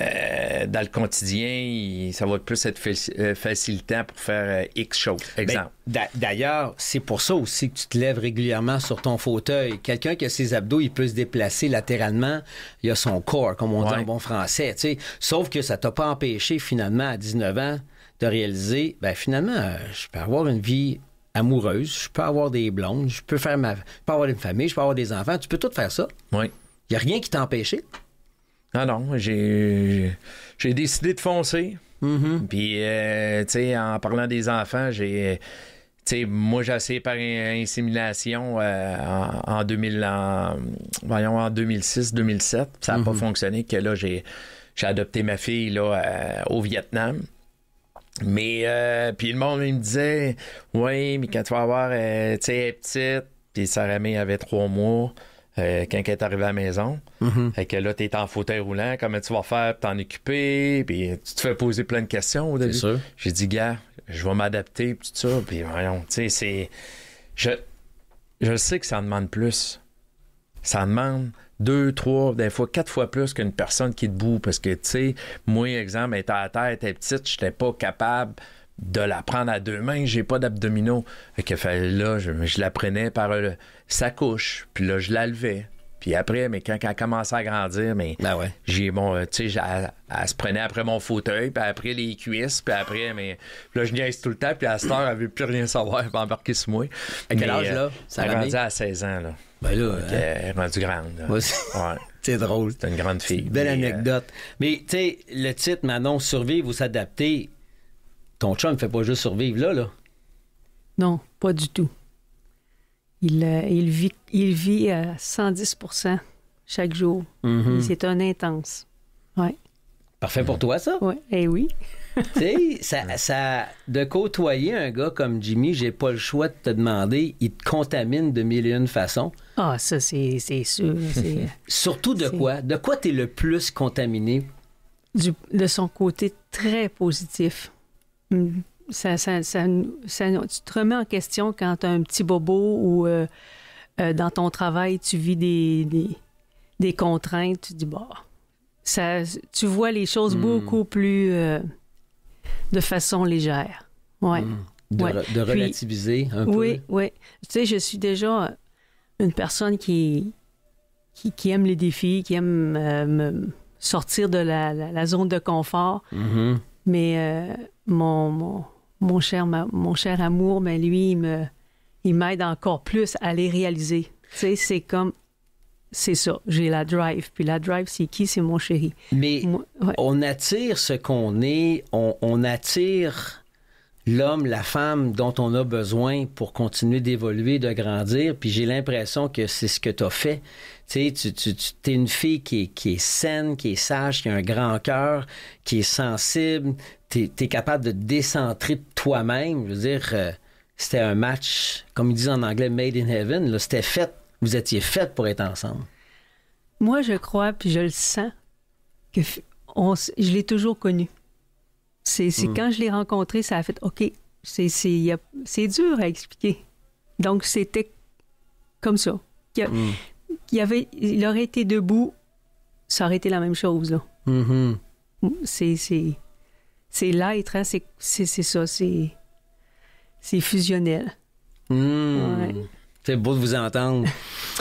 Speaker 3: euh, dans le quotidien, ça va plus être euh, facilitant pour faire euh, X choses. Ben, Exemple.
Speaker 1: D'ailleurs, c'est pour ça aussi que tu te lèves régulièrement sur ton fauteuil. Quelqu'un qui a ses abdos, il peut se déplacer latéralement. Il a son corps, comme on dit en bon français. Sauf que ça t'a pas empêché, finalement, à 19 ans, de réaliser, ben finalement, je peux avoir une vie amoureuse, je peux avoir des blondes, je peux faire ma, je peux avoir une famille, je peux avoir des enfants, tu peux tout faire ça.
Speaker 3: Oui. Il n'y a rien qui t'a empêché. Non, non, j'ai décidé de foncer. Mm-hmm. Puis, euh, tu sais, en parlant des enfants, j'ai. moi, j'ai essayé par insémination euh, en, en 2006, 2007. Ça n'a pas mm-hmm. fonctionné. Que là, j'ai, adopté ma fille là, euh, au Vietnam. Mais, puis le monde, me disait, oui, mais quand tu vas avoir, tu sais, petite, puis avait trois mois. Euh, quand elle est arrivée à la maison. et mm-hmm. que là, tu es en fauteuil roulant, comment tu vas faire pour t'en occuper? Puis tu te fais poser plein de questions au début. J'ai dit, gars, je vais m'adapter, tout ça. Puis voyons, tu sais, c'est. Je... je sais que ça demande plus. Ça demande deux, trois, des fois quatre fois plus qu'une personne qui est debout. Parce que, tu sais, moi, exemple, étant à terre, était petite, j'étais pas capable de la prendre à deux mains, j'ai pas d'abdominaux. Fait que là, je, la prenais par euh, sa couche, puis là, je la levais. Puis après, mais quand, quand elle commençait à grandir, mais ben j'ai bon, euh, tu sais, elle, se prenait après mon fauteuil, puis après les cuisses, puis après, mais là, je niaise tout le temps, puis à cette heure, elle veut plus rien savoir, elle va embarquer sur moi. À quel âge, là? Ça elle a à 16 ans, là. Ben là, hein? Elle est rendue grande. [laughs] C'est drôle. C'est une grande fille. belle euh, anecdote. Mais tu sais, le titre, Manon,
Speaker 1: survivre ou s'adapter, ton chum ne fait pas juste survivre là, là?
Speaker 2: Non, pas du tout. Il, euh, il vit, il à 110 euh, chaque jour. Mm-hmm. C'est un intense. Ouais.
Speaker 1: Parfait pour toi, ça?
Speaker 2: Oui, eh oui. tu sais,
Speaker 1: [laughs] ça, de côtoyer un gars comme Jimmy, j'ai pas le choix de te demander, il te contamine de mille et une façons.
Speaker 2: Ah, ça, c'est sûr. [laughs] Euh,
Speaker 1: Surtout de quoi? De quoi tu es le plus contaminé?
Speaker 2: de son côté très positif. Mm. Ça, ça, ça, tu te remets en question quand tu un petit bobo ou euh, euh, dans ton travail, tu vis des, des, contraintes, tu dis, bah, ça, tu vois les choses mm. beaucoup plus euh, de façon légère. Ouais. Mm. De,
Speaker 1: relativiser un peu. Oui,
Speaker 2: oui. Tu sais, je suis déjà une personne qui, qui, aime les défis, qui aime me sortir de la, zone de confort. Mm-hmm. Mais euh, mon, mon, cher, mon cher amour, mais lui, il me, il m'aide encore plus à les réaliser. Tu sais, c'est comme c'est ça, j'ai la drive. Puis la drive, c'est qui? C'est mon chéri.
Speaker 1: Mais on attire ce qu'on est, on, on attire l'homme, la femme dont on a besoin pour continuer d'évoluer, de grandir. Puis j'ai l'impression que c'est ce que tu as fait. Tu tu, es une fille qui est, saine, qui est sage, qui a un grand cœur, qui est sensible. Tu es, capable de te décentrer de toi-même. Je veux dire, euh, c'était un match, comme ils disent en anglais, made in heaven. C'était fait. Vous étiez fait pour être ensemble.
Speaker 2: Moi, je crois, puis je le sens, que je l'ai toujours connu. C'est hmm. quand je l'ai rencontré, ça a fait OK, c'est dur à expliquer. Donc, c'était comme ça il, avait, il aurait été debout, ça aurait été la même chose. Mm-hmm. C'est l'être, hein? c'est ça, c'est fusionnel.
Speaker 1: Mm. C'est beau de vous entendre.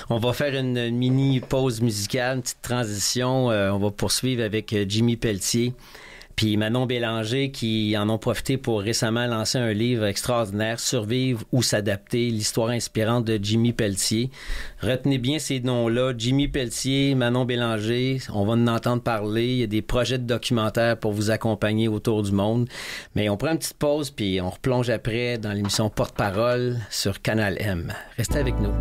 Speaker 1: on va faire une mini pause musicale, une petite transition. Euh, on va poursuivre avec euh, Jimmy Pelletier. Puis Manon Bélanger, qui en ont profité pour récemment lancer un livre extraordinaire, Survivre ou s'adapter, l'histoire inspirante de Jimmy Pelletier. Retenez bien ces noms-là, Jimmy Pelletier, Manon Bélanger, on va en entendre parler. Il y a des projets de documentaires pour vous accompagner autour du monde. Mais on prend une petite pause, puis on replonge après dans l'émission Porte-Parole sur Canal M. Restez avec nous.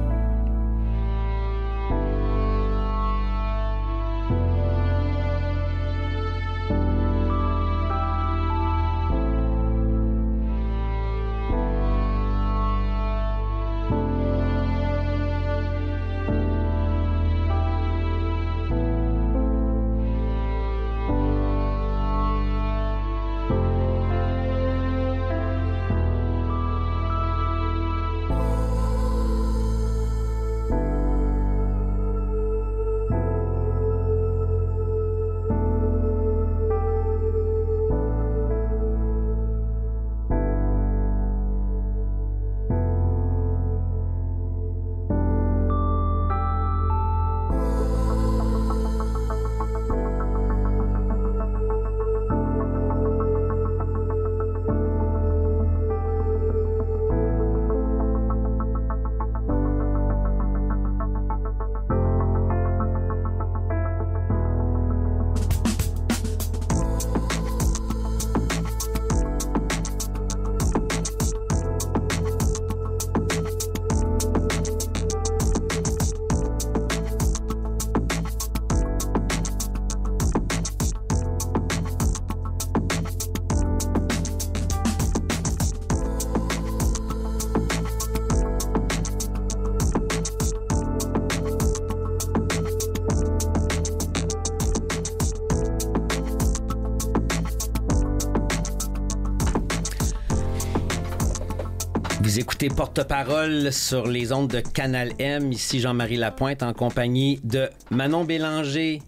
Speaker 1: porte-parole sur les ondes de Canal M. Ici Jean-Marie Lapointe en compagnie de Manon Bélanger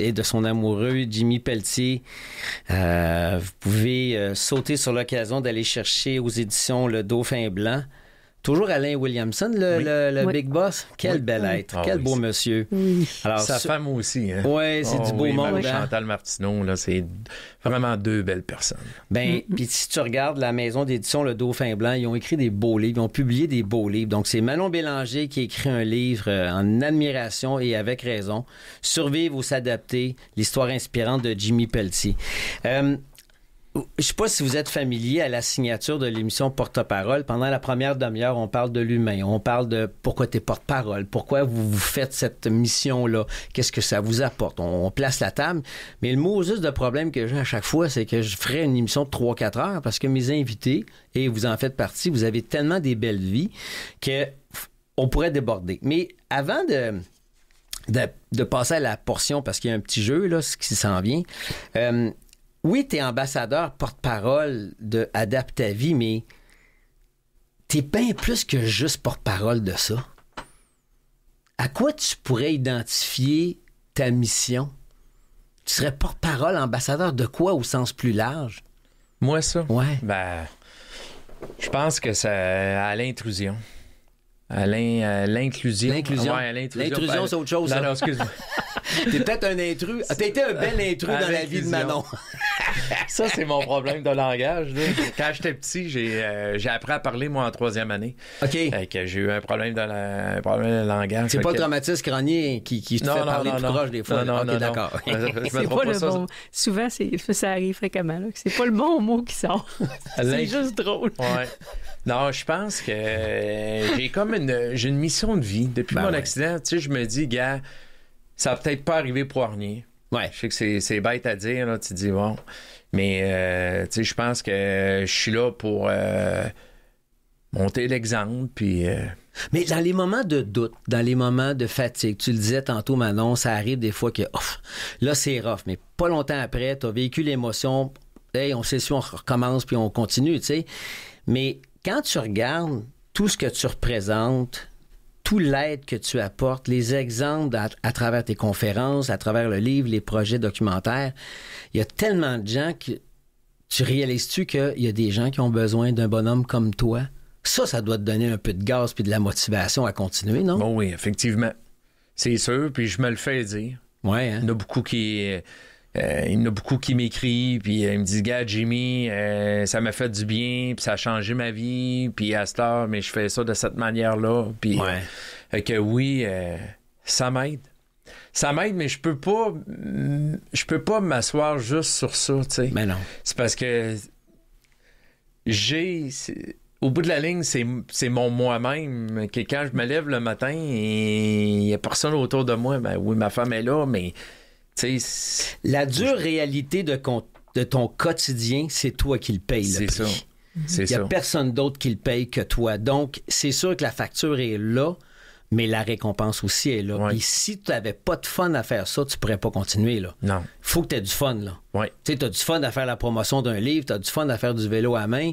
Speaker 1: et de son amoureux Jimmy Pelletier. Euh, vous pouvez euh, sauter sur l'occasion d'aller chercher aux éditions Le Dauphin Blanc Toujours Alain Williamson, le, big boss. Quel bel être, ah quel beau
Speaker 3: monsieur. Sa femme aussi. Hein. Oui, c'est du oh beau monde. Hein. Chantal Martineau, là, c'est vraiment deux
Speaker 1: belles personnes. Ben, puis si tu regardes la maison d'édition Le Dauphin Blanc, ils ont écrit des beaux livres, ils ont publié des beaux livres. Donc, c'est Malon Bélanger qui écrit un livre euh, en admiration et avec raison, Survivre ou s'adapter, l'histoire inspirante de Jimmy Peltier euh, » je sais pas si vous êtes familier à la signature de l'émission Porte-parole. Pendant la première demi-heure, on parle de l'humain, on parle de pourquoi tu es porte-parole, pourquoi vous, vous faites cette mission-là, qu'est-ce que ça vous apporte. On, place la table. Mais le mot juste de problème que j'ai à chaque fois, c'est que je ferai une émission de 3-4 heures parce que mes invités, et vous en faites partie, vous avez tellement des belles vies que on pourrait déborder. Mais avant de, de, de passer à la portion, parce qu'il y a un petit jeu là, ce qui s'en vient, euh, oui, tu es ambassadeur, porte-parole de Adapte ta vie, mais t'es bien plus que juste porte-parole de ça. À quoi tu pourrais identifier ta mission? Tu serais porte-parole, ambassadeur de quoi au sens plus
Speaker 3: large? Moi, ça? Ouais. Ben, je pense que c'est euh, à l'intrusion. À euh, l'inclusion. L'inclusion. Ouais, l'intrusion, ben, c'est autre chose. Non, non excuse-moi. [laughs]
Speaker 1: [laughs] T'es peut-être un intrus. Ah, t'as été un bel intrus dans la vie de Manon.
Speaker 3: [laughs] ça, c'est mon problème de langage. Quand j'étais petit, euh, j'ai appris à parler, moi, en troisième année. OK. Euh, j'ai eu un problème de, la... langage. C'est pas le traumatisme crânien qui, qui te non, fait parler plus proche des fois. Non, non, non, d'accord. [laughs] c'est pas, le bon.
Speaker 2: Souvent, ça arrive fréquemment. c'est pas le bon mot qui sort. c'est juste drôle. Ouais.
Speaker 3: Non, je pense que euh, j'ai comme une, j'ai une mission de vie. Depuis ben mon accident, tu sais, je me dis, gars, ça va peut-être pas arriver pour Arnie. Ouais. Je sais que c'est bête à dire, tu dis bon. Mais euh, je pense que je suis là pour euh, monter l'exemple, euh,
Speaker 1: mais dans les moments de doute, dans les moments de fatigue,
Speaker 3: tu le disais tantôt,
Speaker 1: Manon, ça arrive des fois que là, c'est rough, mais pas longtemps après, tu as vécu l'émotion, hey, on sait si on recommence, puis on continue, tu sais. Mais quand tu regardes tout ce que tu représentes, tout l'aide que tu apportes, les exemples à, travers tes conférences, à travers le livre, les projets documentaires. Il y a tellement de gens que tu réalises-tu qu'il y a des gens qui ont besoin d'un bonhomme comme toi? Ça, ça doit te donner
Speaker 3: un peu de gaz puis de la motivation à continuer, non? oui, effectivement. C'est sûr, puis je me le fais dire. Oui, hein? Il y en a beaucoup qui. Euh, il y en a beaucoup qui m'écrivent, puis euh, ils me disent, gars, Jimmy, euh, ça m'a fait du bien, puis ça a changé ma vie, puis à cette heure, mais je fais ça de cette manière-là. Puis que oui, ça m'aide. Ça m'aide, mais je peux pas, peux pas m'asseoir juste sur ça, tu sais. Mais non. C'est parce que j'ai, au bout de la ligne, c'est mon moi-même. Que quand je me lève le matin il n'y a personne autour de moi, ben oui, ma femme est là, mais la dure réalité de, ton
Speaker 1: quotidien, c'est toi qui le payes. C'est ça. Mhm. Il n'y a personne d'autre qui le paye que toi. Donc, c'est sûr que la facture est là, mais la récompense aussi est là. Et si tu n'avais pas de fun à faire ça, tu pourrais pas continuer. Là. Non. faut que tu aies du fun. Là. Tu as du fun à faire la promotion d'un livre, tu as du fun à faire du vélo à main,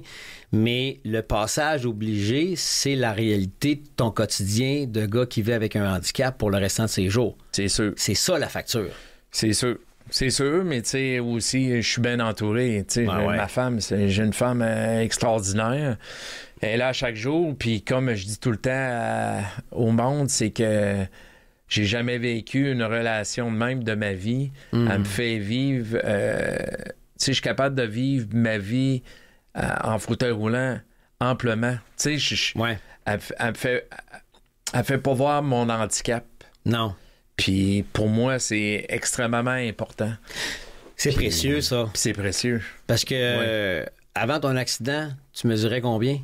Speaker 1: mais le passage obligé, c'est la réalité de ton quotidien de gars qui vit avec un handicap pour le restant de ses jours. C'est sûr.
Speaker 3: C'est ça la facture. C'est sûr. C'est sûr, mais tu sais, aussi, je suis bien entouré. ma femme, j'ai une femme euh, extraordinaire. Elle est là chaque jour, puis comme je dis tout le temps euh, au monde, c'est que j'ai jamais vécu une relation de même de ma vie. Hmm. Elle me fait vivre. Euh, tu sais, je suis capable de vivre ma vie en fauteuil roulant amplement. Tu sais, elle, elle, fait, elle fait pas voir mon handicap. Non. Puis pour moi, c'est extrêmement important. C'est précieux, ça. C'est précieux.
Speaker 1: Parce que euh, avant ton accident, tu mesurais combien?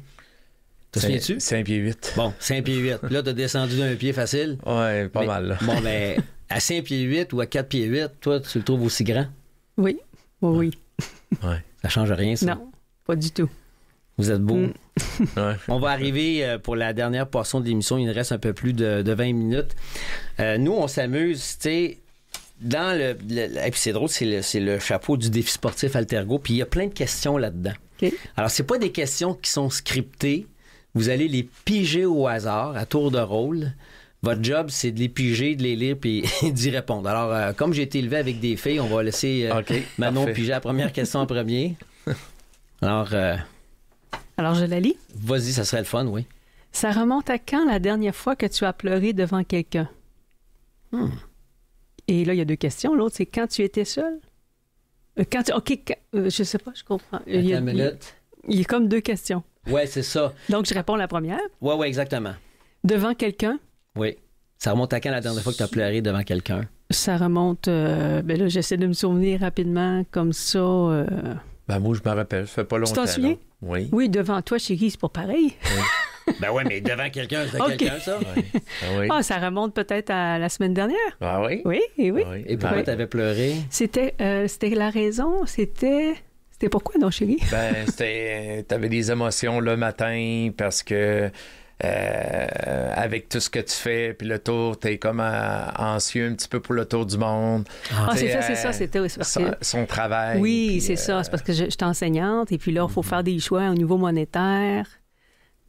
Speaker 1: Te souviens-tu? 5 pieds 8. Bon, 5 pieds 8. là, là, t'as descendu d'un pied facile. Ouais, pas mal. Là. Bon, mais ben, à 5 pieds 8 ou à 4 pieds 8, toi, tu le trouves aussi grand?
Speaker 2: Oui, oui, oui.
Speaker 1: Ouais. Ça change rien, ça?
Speaker 2: Non, pas du tout. Vous êtes beau. Mm.
Speaker 1: [laughs] On va arriver euh, pour la dernière portion de l'émission. Il nous reste un peu plus de, 20 minutes. Euh, nous, on s'amuse, tu sais. Dans le, Et puis c'est drôle, c'est le, chapeau du défi sportif Altergo, puis il y a plein de questions là-dedans. Alors, c'est pas des questions qui sont scriptées. Vous allez les piger au hasard, à tour de rôle. Votre job, c'est de les piger, de les lire puis [laughs] d'y répondre. Alors, euh, comme j'ai été élevé avec des filles, on va laisser Manon piger la première question en premier. [laughs] Alors, alors, je la lis. Vas-y, ça serait le fun, oui.
Speaker 2: Ça remonte à quand la dernière fois que tu as pleuré devant quelqu'un? Hmm. Et là, il y a deux questions. L'autre, c'est quand tu étais seul? Euh, quand tu... OK, euh, je sais pas, je comprends. il y a... Il y a comme deux questions.
Speaker 1: Oui, c'est ça.
Speaker 2: Donc, je réponds la première.
Speaker 1: Oui, oui, exactement.
Speaker 2: Devant quelqu'un?
Speaker 1: Oui. Ça remonte à quand la dernière fois que tu as pleuré devant quelqu'un?
Speaker 2: Ça remonte. Euh, ben là, j'essaie de me souvenir rapidement comme ça. Euh...
Speaker 3: Ben moi, je me rappelle. Ça fait pas longtemps. Tu t'en souviens? Oui.
Speaker 2: Oui, devant toi, chérie, c'est pas pareil.
Speaker 3: Oui. [laughs] Ben oui, mais devant quelqu'un, c'est quelqu'un, ça. Ah, oui. Ah,
Speaker 2: ça remonte peut-être à la semaine dernière. Ah oui? Oui, oui. Ah Et pourquoi ben, t'avais pleuré? C'était, euh, c'était la raison, c'était... C'était pourquoi, non, chérie?
Speaker 3: ben, c'était... Euh, t'avais des émotions le matin parce que euh, avec tout ce que tu fais, puis le tour, es comme euh, anxieux un petit peu pour le tour du monde. Ah, c'est ça, c'est ça, euh, c'était son, son, travail. Oui, c'est ça,
Speaker 2: c'est parce que je, suis enseignante, et puis là, il faut mhm. faire des choix au niveau monétaire.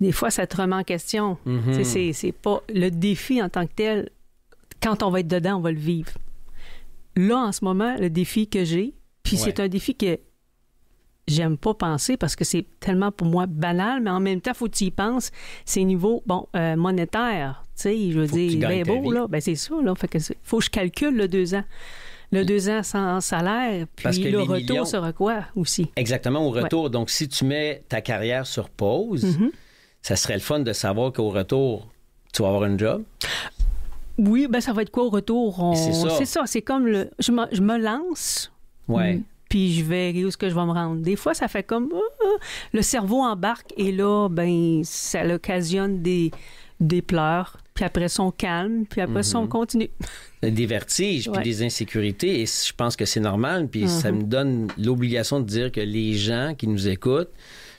Speaker 2: Des fois, ça te remet en question. Mhm. C'est, c'est pas le défi en tant que tel. Quand on va être dedans, on va le vivre. Là, en ce moment, le défi que j'ai, puis c'est un défi que j'aime pas penser parce que c'est tellement pour moi banal, mais en même temps, faut que tu y penses. C'est niveau, bon, euh, monétaire, tu sais, je veux dire, bien beau, là, ben c'est ça, là. Fait que faut que je calcule le deux ans le mm. deux ans sans salaire, puis le retour sera quoi aussi?
Speaker 1: Exactement, au retour. Donc, si tu mets ta carrière sur pause, mm-hmm. ça serait le fun de savoir qu'au retour, tu vas avoir un job.
Speaker 2: Oui, ben ça va être quoi au retour? C'est ça. C'est comme le. Je me, je lance. Ouais. Mm puis je vais où ce que je vais me rendre. Des fois, ça fait comme oh, oh. le cerveau embarque et là, ben, ça l'occasionne des, des pleurs. Puis après, son calme, puis après, ça, mhm. continue.
Speaker 1: Euh, des vertiges, puis des insécurités, et je pense que c'est normal, puis ça mhm. me donne l'obligation de dire que les gens qui nous écoutent,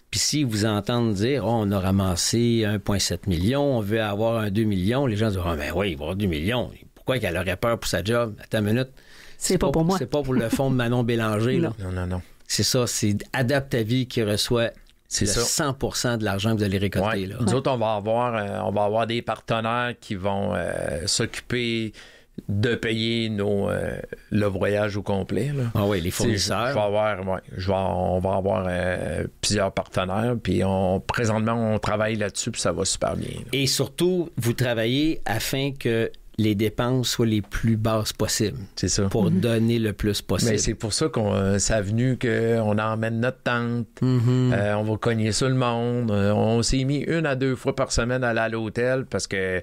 Speaker 1: puis s'ils vous entendent dire, oh, on a ramassé 1,7 million, on veut avoir un 2 millions, les gens diront, ah, ben oui, il va avoir 2 millions. Pourquoi qu'elle aurait peur pour sa job? Attends une minute. C'est pas, pour moi. C'est pas pour le fond de Manon Bélanger. [laughs] non. non, non, C'est ça, c'est
Speaker 3: Adapte ta vie qui reçoit le 100 de l'argent que vous allez récolter. Nous autres, on va avoir, euh, on va avoir des partenaires qui vont euh, s'occuper de payer nos, euh, le voyage au complet. Là. Ah oui, les fournisseurs. on va avoir plusieurs partenaires, puis on, présentement, on travaille là-dessus, puis ça va super bien. Et surtout, vous travaillez afin que les dépenses soient les plus basses possibles. C'est ça. Pour mhm. donner le plus possible. Mais c'est pour ça qu'on ça euh, a venu qu'on emmène notre tente, mhm. euh, on va cogner sur le monde. Euh, on s'est mis une à deux fois par semaine à aller à l'hôtel parce que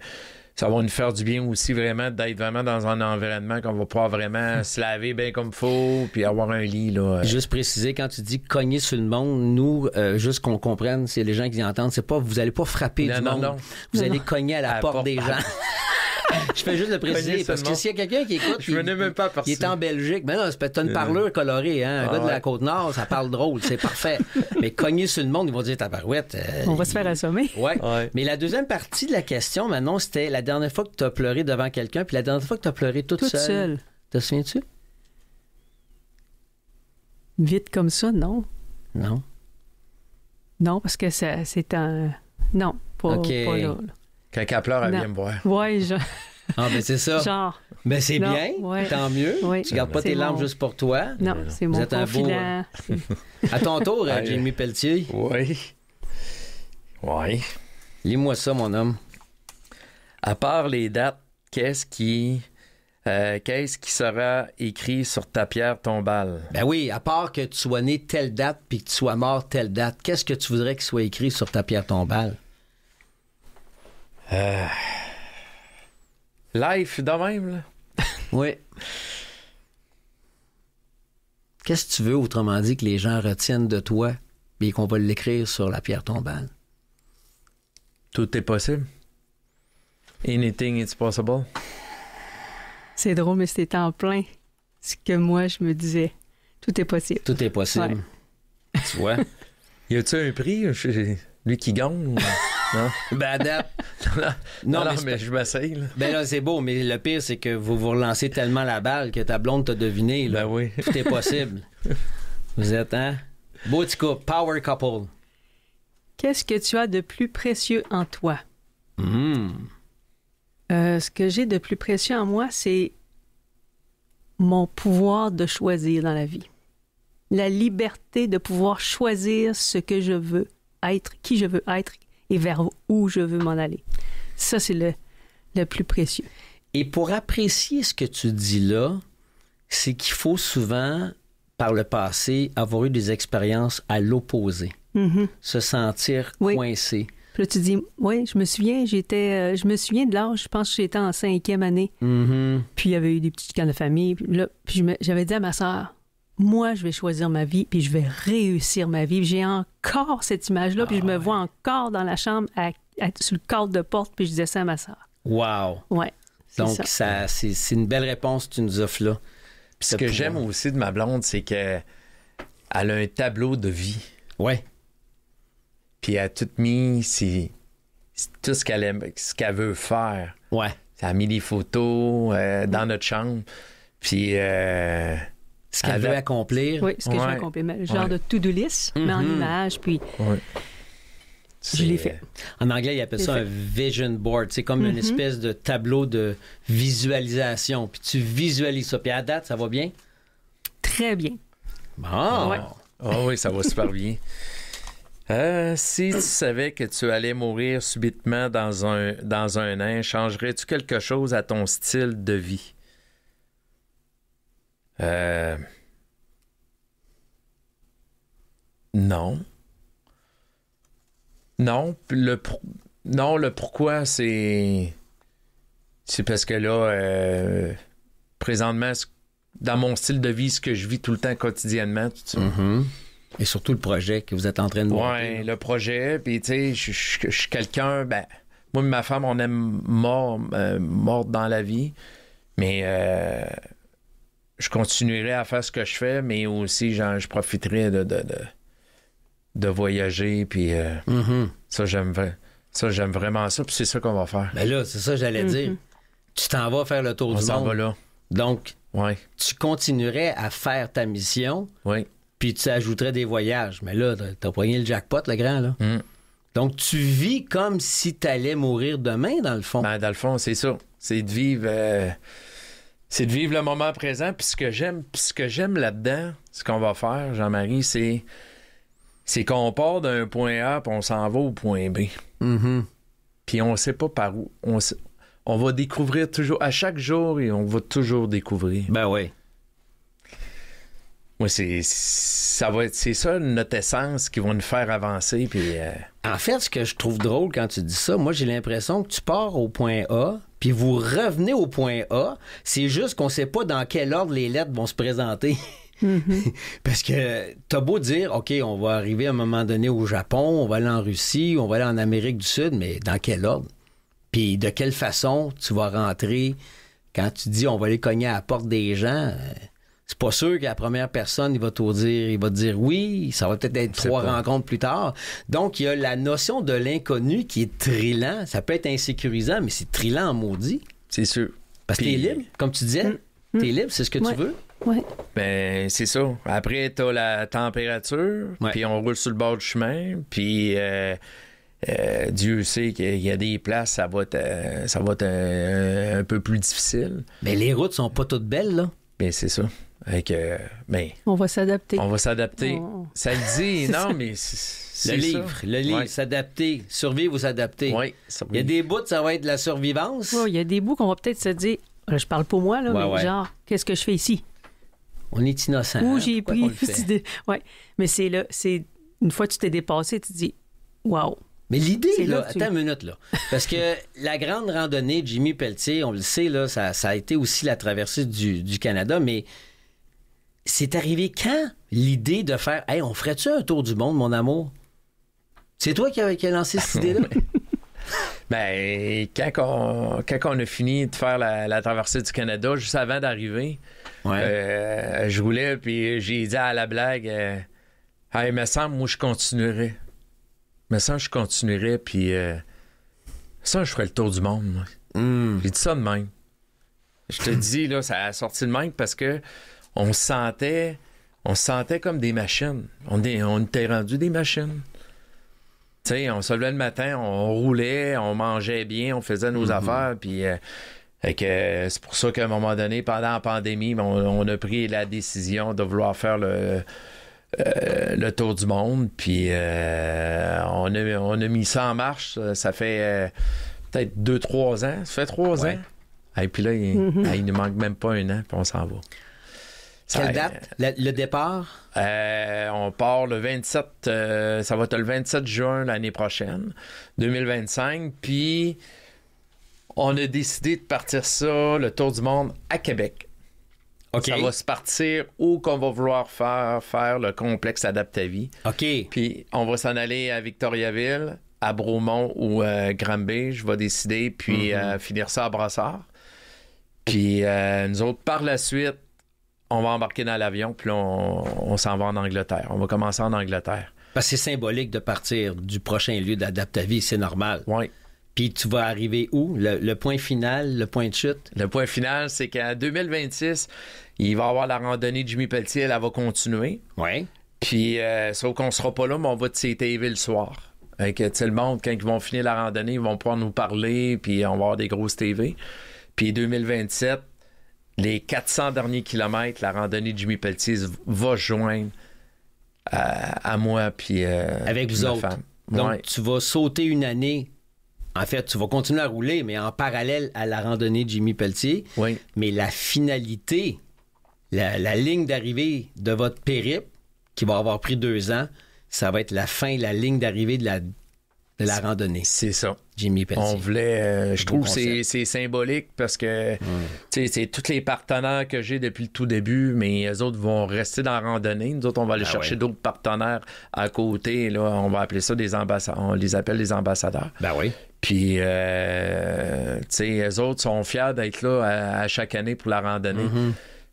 Speaker 3: ça va nous faire du bien aussi vraiment d'être vraiment dans un environnement qu'on va pouvoir vraiment hmm. se laver bien comme faut puis avoir un lit là. Juste préciser quand tu dis
Speaker 1: cogner sur le monde, nous juste qu'on comprenne, c'est les gens qui entendent, c'est pas vous allez pas frapper du non, monde. Non. Vous allez cogner à la porte, des gens. [laughs] je fais juste le préciser parce que s'il y a quelqu'un qui écoute, je il, même pas il est en Belgique. Mais non, c'est une euh. parlure colorée. Hein. Un ah gars de la Côte-Nord, ça parle drôle, c'est parfait. [laughs] Mais cogner sur le monde, ils vont dire tabarouette. Euh, On
Speaker 2: va se faire assommer.
Speaker 1: [laughs] Ouais. Mais la deuxième partie de la question, maintenant, c'était la dernière fois que tu as pleuré devant quelqu'un, puis la dernière fois que tu as pleuré toute, seule.
Speaker 2: Te souviens-tu? Vite comme ça, non. Non. Non, parce que c'est un. Non, pas, là.
Speaker 1: Quand elle pleure, elle vient me voir. Oui, genre. Ah, mais ben, c'est ça. Genre. Mais ben, c'est bien, tant mieux. Tu gardes pas tes larmes juste pour toi. Non, c'est Vous mon hein. [laughs] à ton tour, Jimmy Pelletier. Oui. Oui. Lis-moi ça, mon homme. À part les dates, qu'est-ce qui... Euh, qu'est-ce qui sera écrit sur ta pierre tombale? Ben oui, à part que tu sois né telle date puis que tu sois mort telle date, qu'est-ce que tu voudrais qu'il soit écrit sur ta pierre tombale? Euh. Life de même, là. [laughs] oui. Qu'est-ce que tu veux, autrement dit, que les gens retiennent de toi et qu'on va l'écrire sur la pierre tombale? Tout est
Speaker 3: possible. Anything is possible.
Speaker 2: C'est drôle, mais c'était en plein ce que moi, je me disais. Tout est possible. Tout est possible.
Speaker 3: Tu vois? [laughs] y a-tu un prix? Lui qui gagne? Non? [laughs] ben, [laughs] non, non, mais, je m'essaye.
Speaker 1: Ben là, c'est beau, mais le pire, c'est que vous vous relancez tellement la balle que ta blonde t'a deviné. Là. Ben oui. [laughs] Tout est possible. vous êtes, hein? Beau petit couple, power couple.
Speaker 2: Qu'est-ce que tu as de plus précieux en toi? Hmm. Euh, ce que j'ai de plus précieux en moi, c'est mon pouvoir de choisir dans la vie. La liberté de pouvoir choisir ce que je veux être, qui je veux être, et vers où je veux m'en aller. Ça, c'est le, le plus précieux.
Speaker 1: Et pour apprécier ce que tu dis là, c'est qu'il faut souvent, par le passé, avoir eu des expériences à l'opposé, mm-hmm. se sentir coincé.
Speaker 2: Puis là, tu dis, oui, je me souviens, j'étais, euh, je me souviens de là. je pense que j'étais en cinquième année. Mm-hmm. Puis il y avait eu des petits camps de famille. là, puis j'avais dit à ma sœur moi, je vais choisir ma vie, puis je vais réussir ma vie. J'ai encore cette image-là, puis je ah me vois encore dans la chambre à, sur le cadre de porte, puis je disais ça à ma soeur. Wow! Ouais. Donc,
Speaker 1: ça. c'est une belle réponse
Speaker 3: que tu nous offres là. Puis ce que j'aime aussi de ma blonde, c'est qu'elle a un tableau de vie. Ouais. Puis elle a tout mis, c'est tout ce qu'elle aime, ce qu'elle veut faire. Ouais. Elle a mis des photos euh, dans notre chambre. Puis. Euh, ce qu'elle veut accomplir. Oui, ce que je veux accomplir. Genre de
Speaker 2: to-do list, mais en mm-hmm. image puis... Je l'ai fait.
Speaker 1: En anglais, ils appellent ça un vision board. C'est comme une mm-hmm. espèce de tableau de visualisation. Puis tu
Speaker 3: visualises ça. Puis à date, ça va bien? Très bien. Bon. Oh oui, ça va super bien. [laughs] Euh, si tu savais que tu allais mourir subitement dans un, dans un an, changerais-tu quelque chose à ton style de vie? Euh... Non. Non, le, non, le pourquoi, c'est. C'est parce que là, euh, présentement, dans mon style de vie, ce que je vis tout le temps quotidiennement, mm-hmm. Et surtout le projet que vous êtes en train de voir. Oui, le projet. Puis, tu sais, je, suis quelqu'un, ben, moi et ma femme, on aime mort, euh, dans la vie. Mais euh, je continuerai à faire ce que je fais, mais aussi, genre, je profiterai de, de, de, de voyager. Puis euh, mm-hmm. ça, j'aime ça, j'aime vraiment ça. Puis c'est ça qu'on va faire. Mais
Speaker 1: ben là, c'est ça que j'allais dire. Mm-hmm. Tu t'en vas faire le tour du monde. Va là. Donc, ouais. tu continuerais à faire ta mission. Oui. Puis tu ajouterais des voyages. Mais là, t'as poigné le jackpot, le grand, là. Mm. Donc, tu vis comme si tu allais
Speaker 3: mourir demain, dans le fond. Ben, dans le fond, c'est ça. C'est de vivre. Euh, c'est de vivre le moment présent. Puis ce que j'aime, ce que j'aime là-dedans, ce qu'on va faire, Jean-Marie, c'est c'est qu'on part d'un point A puis on s'en va au point B. Mm-hmm. Puis on sait pas par où. On, va découvrir toujours à chaque jour et on va toujours découvrir. Ben oui. Moi, c'est ça va c'est ça notre essence qui va nous faire avancer puis. Euh, en fait, ce que je trouve drôle quand tu dis ça, moi, j'ai
Speaker 1: l'impression que tu pars au point A, puis vous revenez au point A. C'est juste qu'on sait pas dans quel ordre les lettres vont se présenter. Mm-hmm. [laughs] Parce que as beau dire, OK, on va arriver à un moment donné au Japon, on va aller en Russie, on va aller en Amérique du Sud, mais dans quel ordre? Puis de quelle façon tu vas rentrer quand tu dis on va aller cogner à la porte des gens? Euh, c'est pas sûr que la première personne, il va te dire, il va dire oui, ça va peut-être être, trois rencontres plus tard. Donc, il y a la notion de l'inconnu qui est trillant. Ça peut être insécurisant, mais c'est trillant en maudit. C'est sûr. Parce que t'es libre, comme tu disais. Mm. T'es mm. libre, c'est ce que tu veux. Oui.
Speaker 3: Ben, c'est ça. Après, t'as la température, puis on roule sur le bord du chemin, puis euh, euh, Dieu sait qu'il y a des places, ça va être, ça va être euh, un peu plus difficile. Mais ben, les routes sont pas toutes belles, là. Ben, c'est ça. Euh, ben,
Speaker 2: on va s'adapter. On va s'adapter. Ça le dit, [laughs] non, mais
Speaker 1: le livre. Le livre, s'adapter, survivre ou s'adapter. il y a des bouts, ça va être de la survivance.
Speaker 2: il y a des bouts qu'on va peut-être se dire, euh, je parle pour moi, là, mais genre, qu'est-ce que je fais ici?
Speaker 1: On est innocent. Où hein? j'ai pris
Speaker 2: Mais c'est là, c'est une fois que tu t'es dépassé, tu te dis, waouh.
Speaker 1: Mais l'idée, là, attends une minute, là. Parce que [laughs] la grande randonnée, Jimmy Pelletier, on le sait, là, ça, a été aussi la traversée du, du Canada, mais c'est arrivé quand l'idée de faire Hey, on ferait-tu
Speaker 3: un tour du monde, mon amour? C'est toi qui as lancé cette [laughs] idée-là? ben, quand on, a fini de faire la, traversée du Canada, juste avant d'arriver, euh, je voulais, puis j'ai dit à la blague euh, Hey, me semble, moi, je continuerai. Me semble, je continuerai, puis ça, euh, je ferai le tour du monde, moi. Hmm. J'ai dit ça de même. Je te [clears throat] dis, là, ça a sorti de même parce que on sentait, on sentait comme des machines. On, était rendu des machines. sais, on se levait le matin, on roulait, on mangeait bien, on faisait nos mm-hmm. affaires, puis euh, c'est pour ça qu'à un moment donné, pendant la pandémie, ben, on, a pris la décision de vouloir faire le, euh, tour du monde, puis euh, on, a, mis ça en marche. Ça fait peut-être deux, trois ans. Ça fait trois ans. Et puis là, il, mm-hmm. ne manque même pas un an, puis on s'en va. Quelle date? Le, départ? Euh, on part le 27, euh, ça va être le 27 juin l'année prochaine, 2025. Puis, on a décidé de partir ça, le Tour du Monde, à Québec. Ok. Ça va se partir où qu'on va vouloir faire, faire le complexe Adapte OK. Puis, on va s'en aller à Victoriaville, à Bromont ou à euh, Granby, je vais décider, puis mm-hmm. finir ça à Brassard. Puis, nous autres, par la suite, on va embarquer dans l'avion, puis on, on s'en va en Angleterre. On va commencer en Angleterre. Parce que c'est symbolique de partir du prochain lieu d'adaptavie, c'est normal. Oui. Puis tu vas arriver où? Le, point final, le point de chute? Le point final, c'est qu'en 2026, il va y avoir la randonnée de Jimmy Pelletier, elle, va continuer. Oui. Puis, euh, sauf qu'on sera pas là, mais on va te TV le soir. avec tout le monde, quand ils vont finir la randonnée, ils vont pouvoir nous parler, puis on va avoir des grosses TV. Puis 2027, les 400 derniers kilomètres, la randonnée de Jimmy Pelletier va joindre euh, à moi puis euh, avec vous autres. Donc tu vas sauter une année. En fait,
Speaker 1: tu vas continuer à rouler, mais en parallèle à la randonnée de Jimmy Pelletier. Oui. Mais la finalité, la, la ligne d'arrivée de votre périple, qui va avoir pris deux ans, ça va être la fin, la ligne d'arrivée de la de la randonnée. C'est ça. Jimmy Pelletier. On voulait,
Speaker 3: euh, je trouve, c'est, c'est symbolique parce que c'est tous les partenaires que j'ai depuis le tout début, mais les autres vont rester dans la randonnée. Nous autres, on va aller ah chercher d'autres partenaires à côté. Là, on va appeler ça des ambassadeurs. On les appelle des ambassadeurs. Ben oui. Puis, euh, tu sais, les autres sont fiers d'être là à, chaque année pour la randonnée.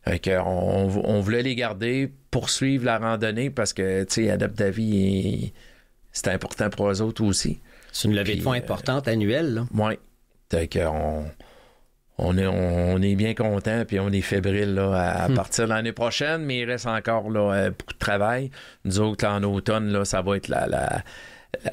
Speaker 3: Mm-hmm. on, voulait les garder, poursuivre la randonnée parce que, tu sais, Adapte c'est important pour eux autres aussi. C'est une levée de fonds euh, importante annuelle. Oui. On, on, est, on est bien content puis on est fébrile à, hmm. partir de l'année prochaine, mais il reste encore là, euh, beaucoup de travail. Nous autres, en automne, là, ça va être la, la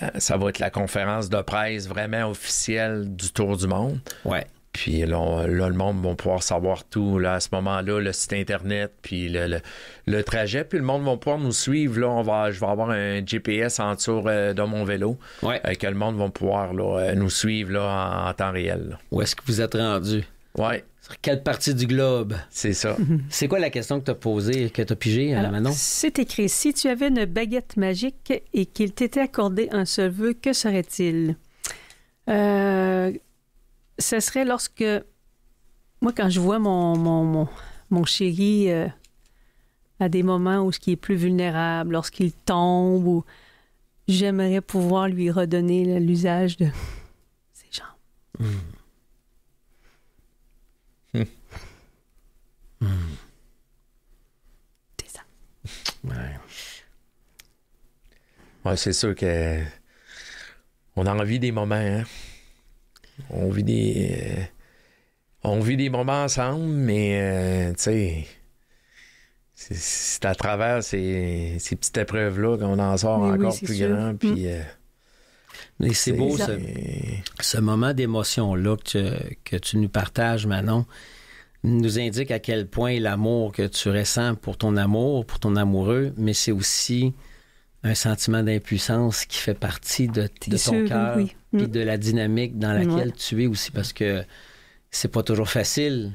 Speaker 3: euh, ça va être la conférence de presse vraiment officielle du Tour du Monde. Ouais. Puis là, le monde va pouvoir savoir tout là, à ce moment-là, le site Internet, puis le, trajet. Puis le monde va pouvoir nous suivre. Là, on va, je vais avoir un GPS en tour euh, de mon vélo. Ouais. Euh, que le monde va pouvoir euh, nous suivre là, en, temps réel. Où est-ce que vous êtes rendu? Ouais. Sur quelle partie du globe? C'est
Speaker 1: ça. [laughs] C'est quoi la question que tu as posée, que tu as pigée, Manon?
Speaker 2: C'est écrit Si tu avais une baguette magique et qu'il t'était accordé un seul vœu, que serait-il? Euh, ce serait lorsque, moi, quand je vois mon, mon, mon, chéri euh, à des moments où ce qui est plus vulnérable, lorsqu'il tombe, ou j'aimerais pouvoir lui redonner l'usage de [laughs] ses jambes.
Speaker 1: Hmm. Hmm.
Speaker 3: Hmm. C'est ça. Ouais. c'est sûr que on a envie des moments, hein? on vit des. Euh, on vit des moments ensemble, mais euh, tu sais. C'est à travers ces, petites épreuves-là qu'on en sort encore plus grand. Puis, mm. euh, Mais c'est beau ce, moment
Speaker 1: d'émotion-là que tu, nous partages, Manon, nous indique à quel point l'amour que tu ressens pour ton amour, pour ton amoureux, mais c'est aussi un sentiment d'impuissance qui fait partie de, de ton cœur. Mm. puis de la dynamique dans laquelle tu es aussi, parce que c'est pas toujours facile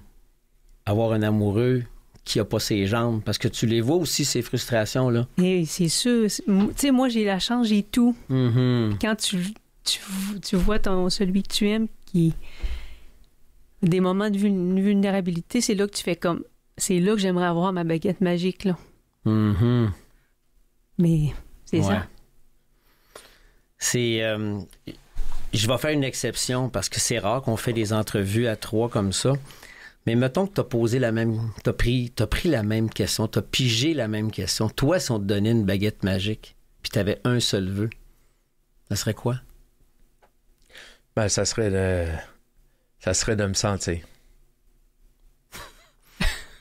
Speaker 1: avoir un amoureux qui a pas ses jambes, parce que tu les vois aussi, ces frustrations-là.
Speaker 2: Et eh c'est sûr. Tu sais, moi, j'ai la chance, j'ai tout.
Speaker 1: Mm-hmm.
Speaker 2: Quand tu, vois ton, celui que tu aimes qui... Des moments de vulnérabilité, c'est là que tu fais comme... C'est là que j'aimerais avoir ma baguette magique, là. Mm-hmm. Mais c'est ça.
Speaker 1: C'est. Euh, je vais faire une exception parce que c'est rare qu'on fait des entrevues à trois comme ça. Mais mettons que tu as posé la même, t'as pris, as pris la même question, t'as pigé la même question. Toi, si on te donnait une baguette magique,
Speaker 3: puis avais un seul vœu, ça serait quoi? Ben, ça serait de, ça serait de me sentir.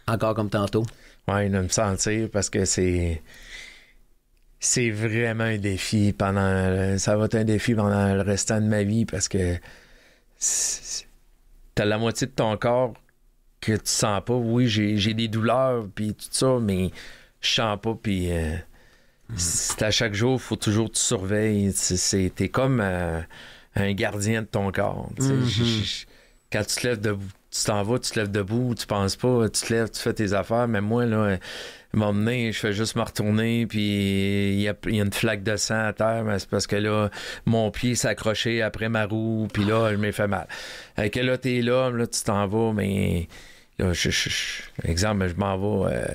Speaker 3: Encore comme tantôt. Oui, de me sentir parce que c'est, c'est vraiment un défi pendant. Ça va être un défi pendant le restant de ma vie parce que t'as la moitié de ton corps que tu sens pas. Oui, j'ai des douleurs, puis tout ça, mais je sens pas, puis. Euh, c'est à chaque jour, faut toujours te surveiller. T'es comme euh, un gardien de ton corps. Mm-hmm. quand tu te lèves tu t'en vas, tu te lèves debout, tu penses pas, tu te lèves, tu fais tes affaires. Mais moi, là, m'emmener, je fais juste me retourner, puis il y, a, une flaque de sang à terre, mais c'est parce que là, mon pied s'accrochait après ma roue, puis là, je m'ai fait mal. que là, t'es là, là, tu t'en vas, mais là, je, exemple, je m'en vais. Euh,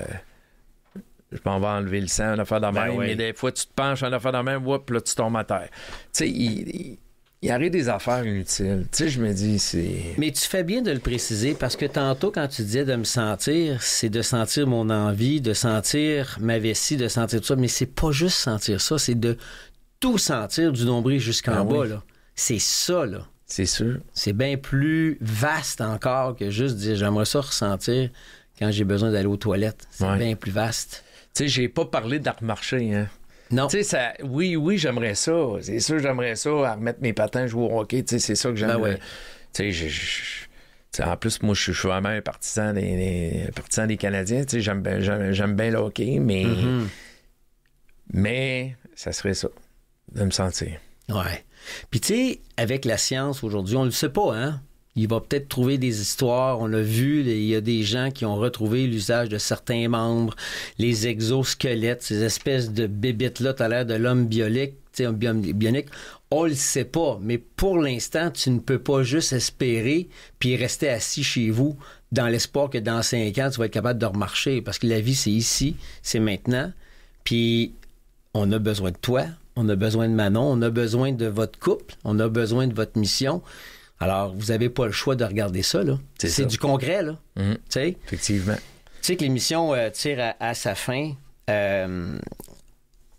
Speaker 3: je m'en vais enlever le sang, une affaire de ben Mais des fois, tu te penches, une affaire de la même, whoop, là, tu tombes à terre. Tu sais, il il arrive des affaires inutiles. Tu sais, je me dis, c'est.
Speaker 1: Mais tu fais bien de le préciser parce que tantôt, quand tu disais de me sentir, c'est de sentir mon envie, de sentir ma vessie, de sentir tout ça. Mais c'est pas juste sentir ça, c'est de tout sentir du nombril jusqu'en ah bas, là. C'est ça, là. C'est sûr. C'est bien plus vaste encore que juste dire j'aimerais ça ressentir quand j'ai
Speaker 3: besoin d'aller aux toilettes. C'est bien plus vaste. Tu sais, j'ai pas parlé d'art marché, hein. Non. Tu sais, ça, oui, oui, j'aimerais ça. C'est sûr, j'aimerais ça, remettre mes patins, jouer au hockey. Tu sais, c'est ça que j'aime. Ben euh, tu sais, en plus, moi, je suis vraiment un partisan des, partisan des Canadiens. j'aime bien le hockey, mais, mm-hmm. mais ça serait ça, de me sentir. Ouais. Puis, tu sais, avec la science aujourd'hui, on ne
Speaker 1: le sait pas, hein? il va peut-être trouver des histoires. On a vu, il y a des gens qui ont retrouvé l'usage de certains membres, les exosquelettes, ces espèces de bébites-là, à l'air de l'homme bionique, bionique. On le sait pas, mais pour l'instant, tu ne peux pas juste espérer puis rester assis chez vous dans l'espoir que dans cinq ans, tu vas être capable de remarcher parce que la vie, c'est ici, c'est maintenant. Puis, on a besoin de toi, on a besoin de Manon, on a besoin de votre couple, on a besoin de votre mission. Alors, vous n'avez pas le choix de regarder ça. Là. C'est, du congrès. Là. Mhm. sais, Effectivement. Tu sais que l'émission euh, tire à, sa fin. Euh,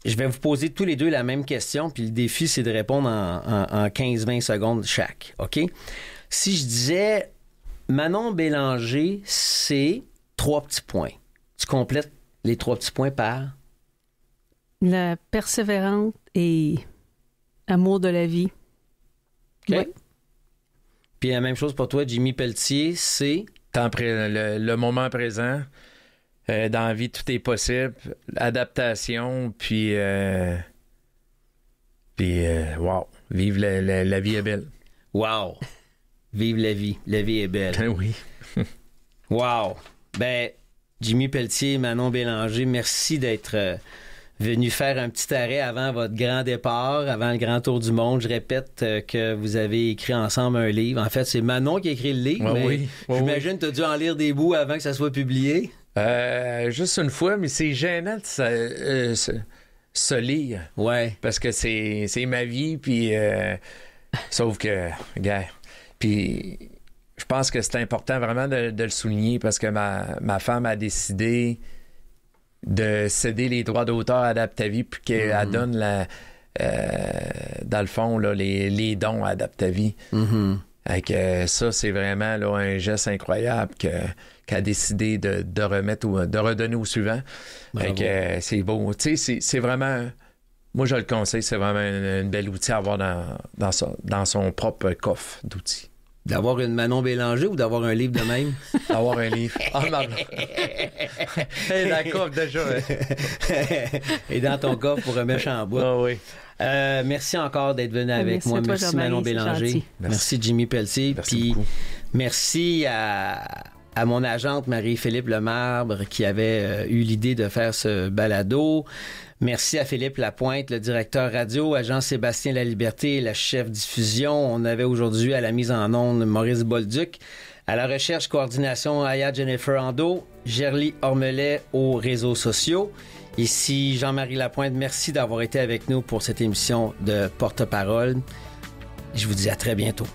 Speaker 1: je vais vous poser tous les deux la même question, puis le défi, c'est de répondre en, 15-20 secondes chaque. OK? Si je disais Manon Bélanger, c'est trois petits points. Tu complètes les trois petits points par
Speaker 2: La persévérance et amour de la vie.
Speaker 3: Puis la même chose pour toi, Jimmy Pelletier, c'est. Le, moment présent. Euh, dans la vie, tout est possible. Adaptation, puis. Euh, puis, euh, wow. Vive la, la, la, vie est belle. Wow. Vive la vie. La vie est belle. Ben oui. wow. Ben,
Speaker 1: Jimmy Pelletier, Manon Bélanger, merci d'être euh, venu faire un petit arrêt avant votre grand départ, avant le grand tour du monde. Je répète euh, que vous avez écrit ensemble un
Speaker 3: livre. En fait, c'est Manon qui a écrit le livre. Mais J'imagine que tu as dû en lire des bouts avant que ça soit publié. Euh, juste une fois, mais c'est gênant de ça, euh, se, lire. Ouais. Parce que c'est ma vie, puis. sauf que, gars. Puis je pense que c'est important vraiment de, le souligner parce que ma, ma femme a décidé de céder les droits d'auteur à Adaptavie puis qu'elle mhm. donne la, euh, dans le fond les, dons à Adaptavie. Mhm. Euh, ça, c'est vraiment un geste incroyable qu'elle a décidé de, remettre ou de redonner au suivant. Euh, c'est beau. Tu c'est, vraiment. Moi, je le conseille, c'est vraiment un, bel outil à avoir dans son propre coffre d'outils. D'avoir une Manon Bélanger ou d'avoir un livre de même? [laughs] Avoir un livre. Oh ah, non! [laughs] Et la
Speaker 1: déjà. Et dans ton coffre pour un méchant bois. Ah oui. Euh, merci encore d'être venu avec moi. Merci Manon Bélanger. Merci. Jimmy Pelletier. Merci merci à, à, mon agente Marie-Philippe Lemarbre qui avait euh, eu l'idée de faire ce balado. Merci à Philippe Lapointe, le directeur radio, à Jean-Sébastien Laliberté, la chef diffusion. On avait aujourd'hui à la mise en onde Maurice Bolduc. À la recherche, coordination, Aya Jennifer Ando, Gerly Ormelet aux réseaux sociaux. Ici Jean-Marie Lapointe, merci d'avoir été avec nous pour cette émission de porte-parole. Je vous dis à très bientôt.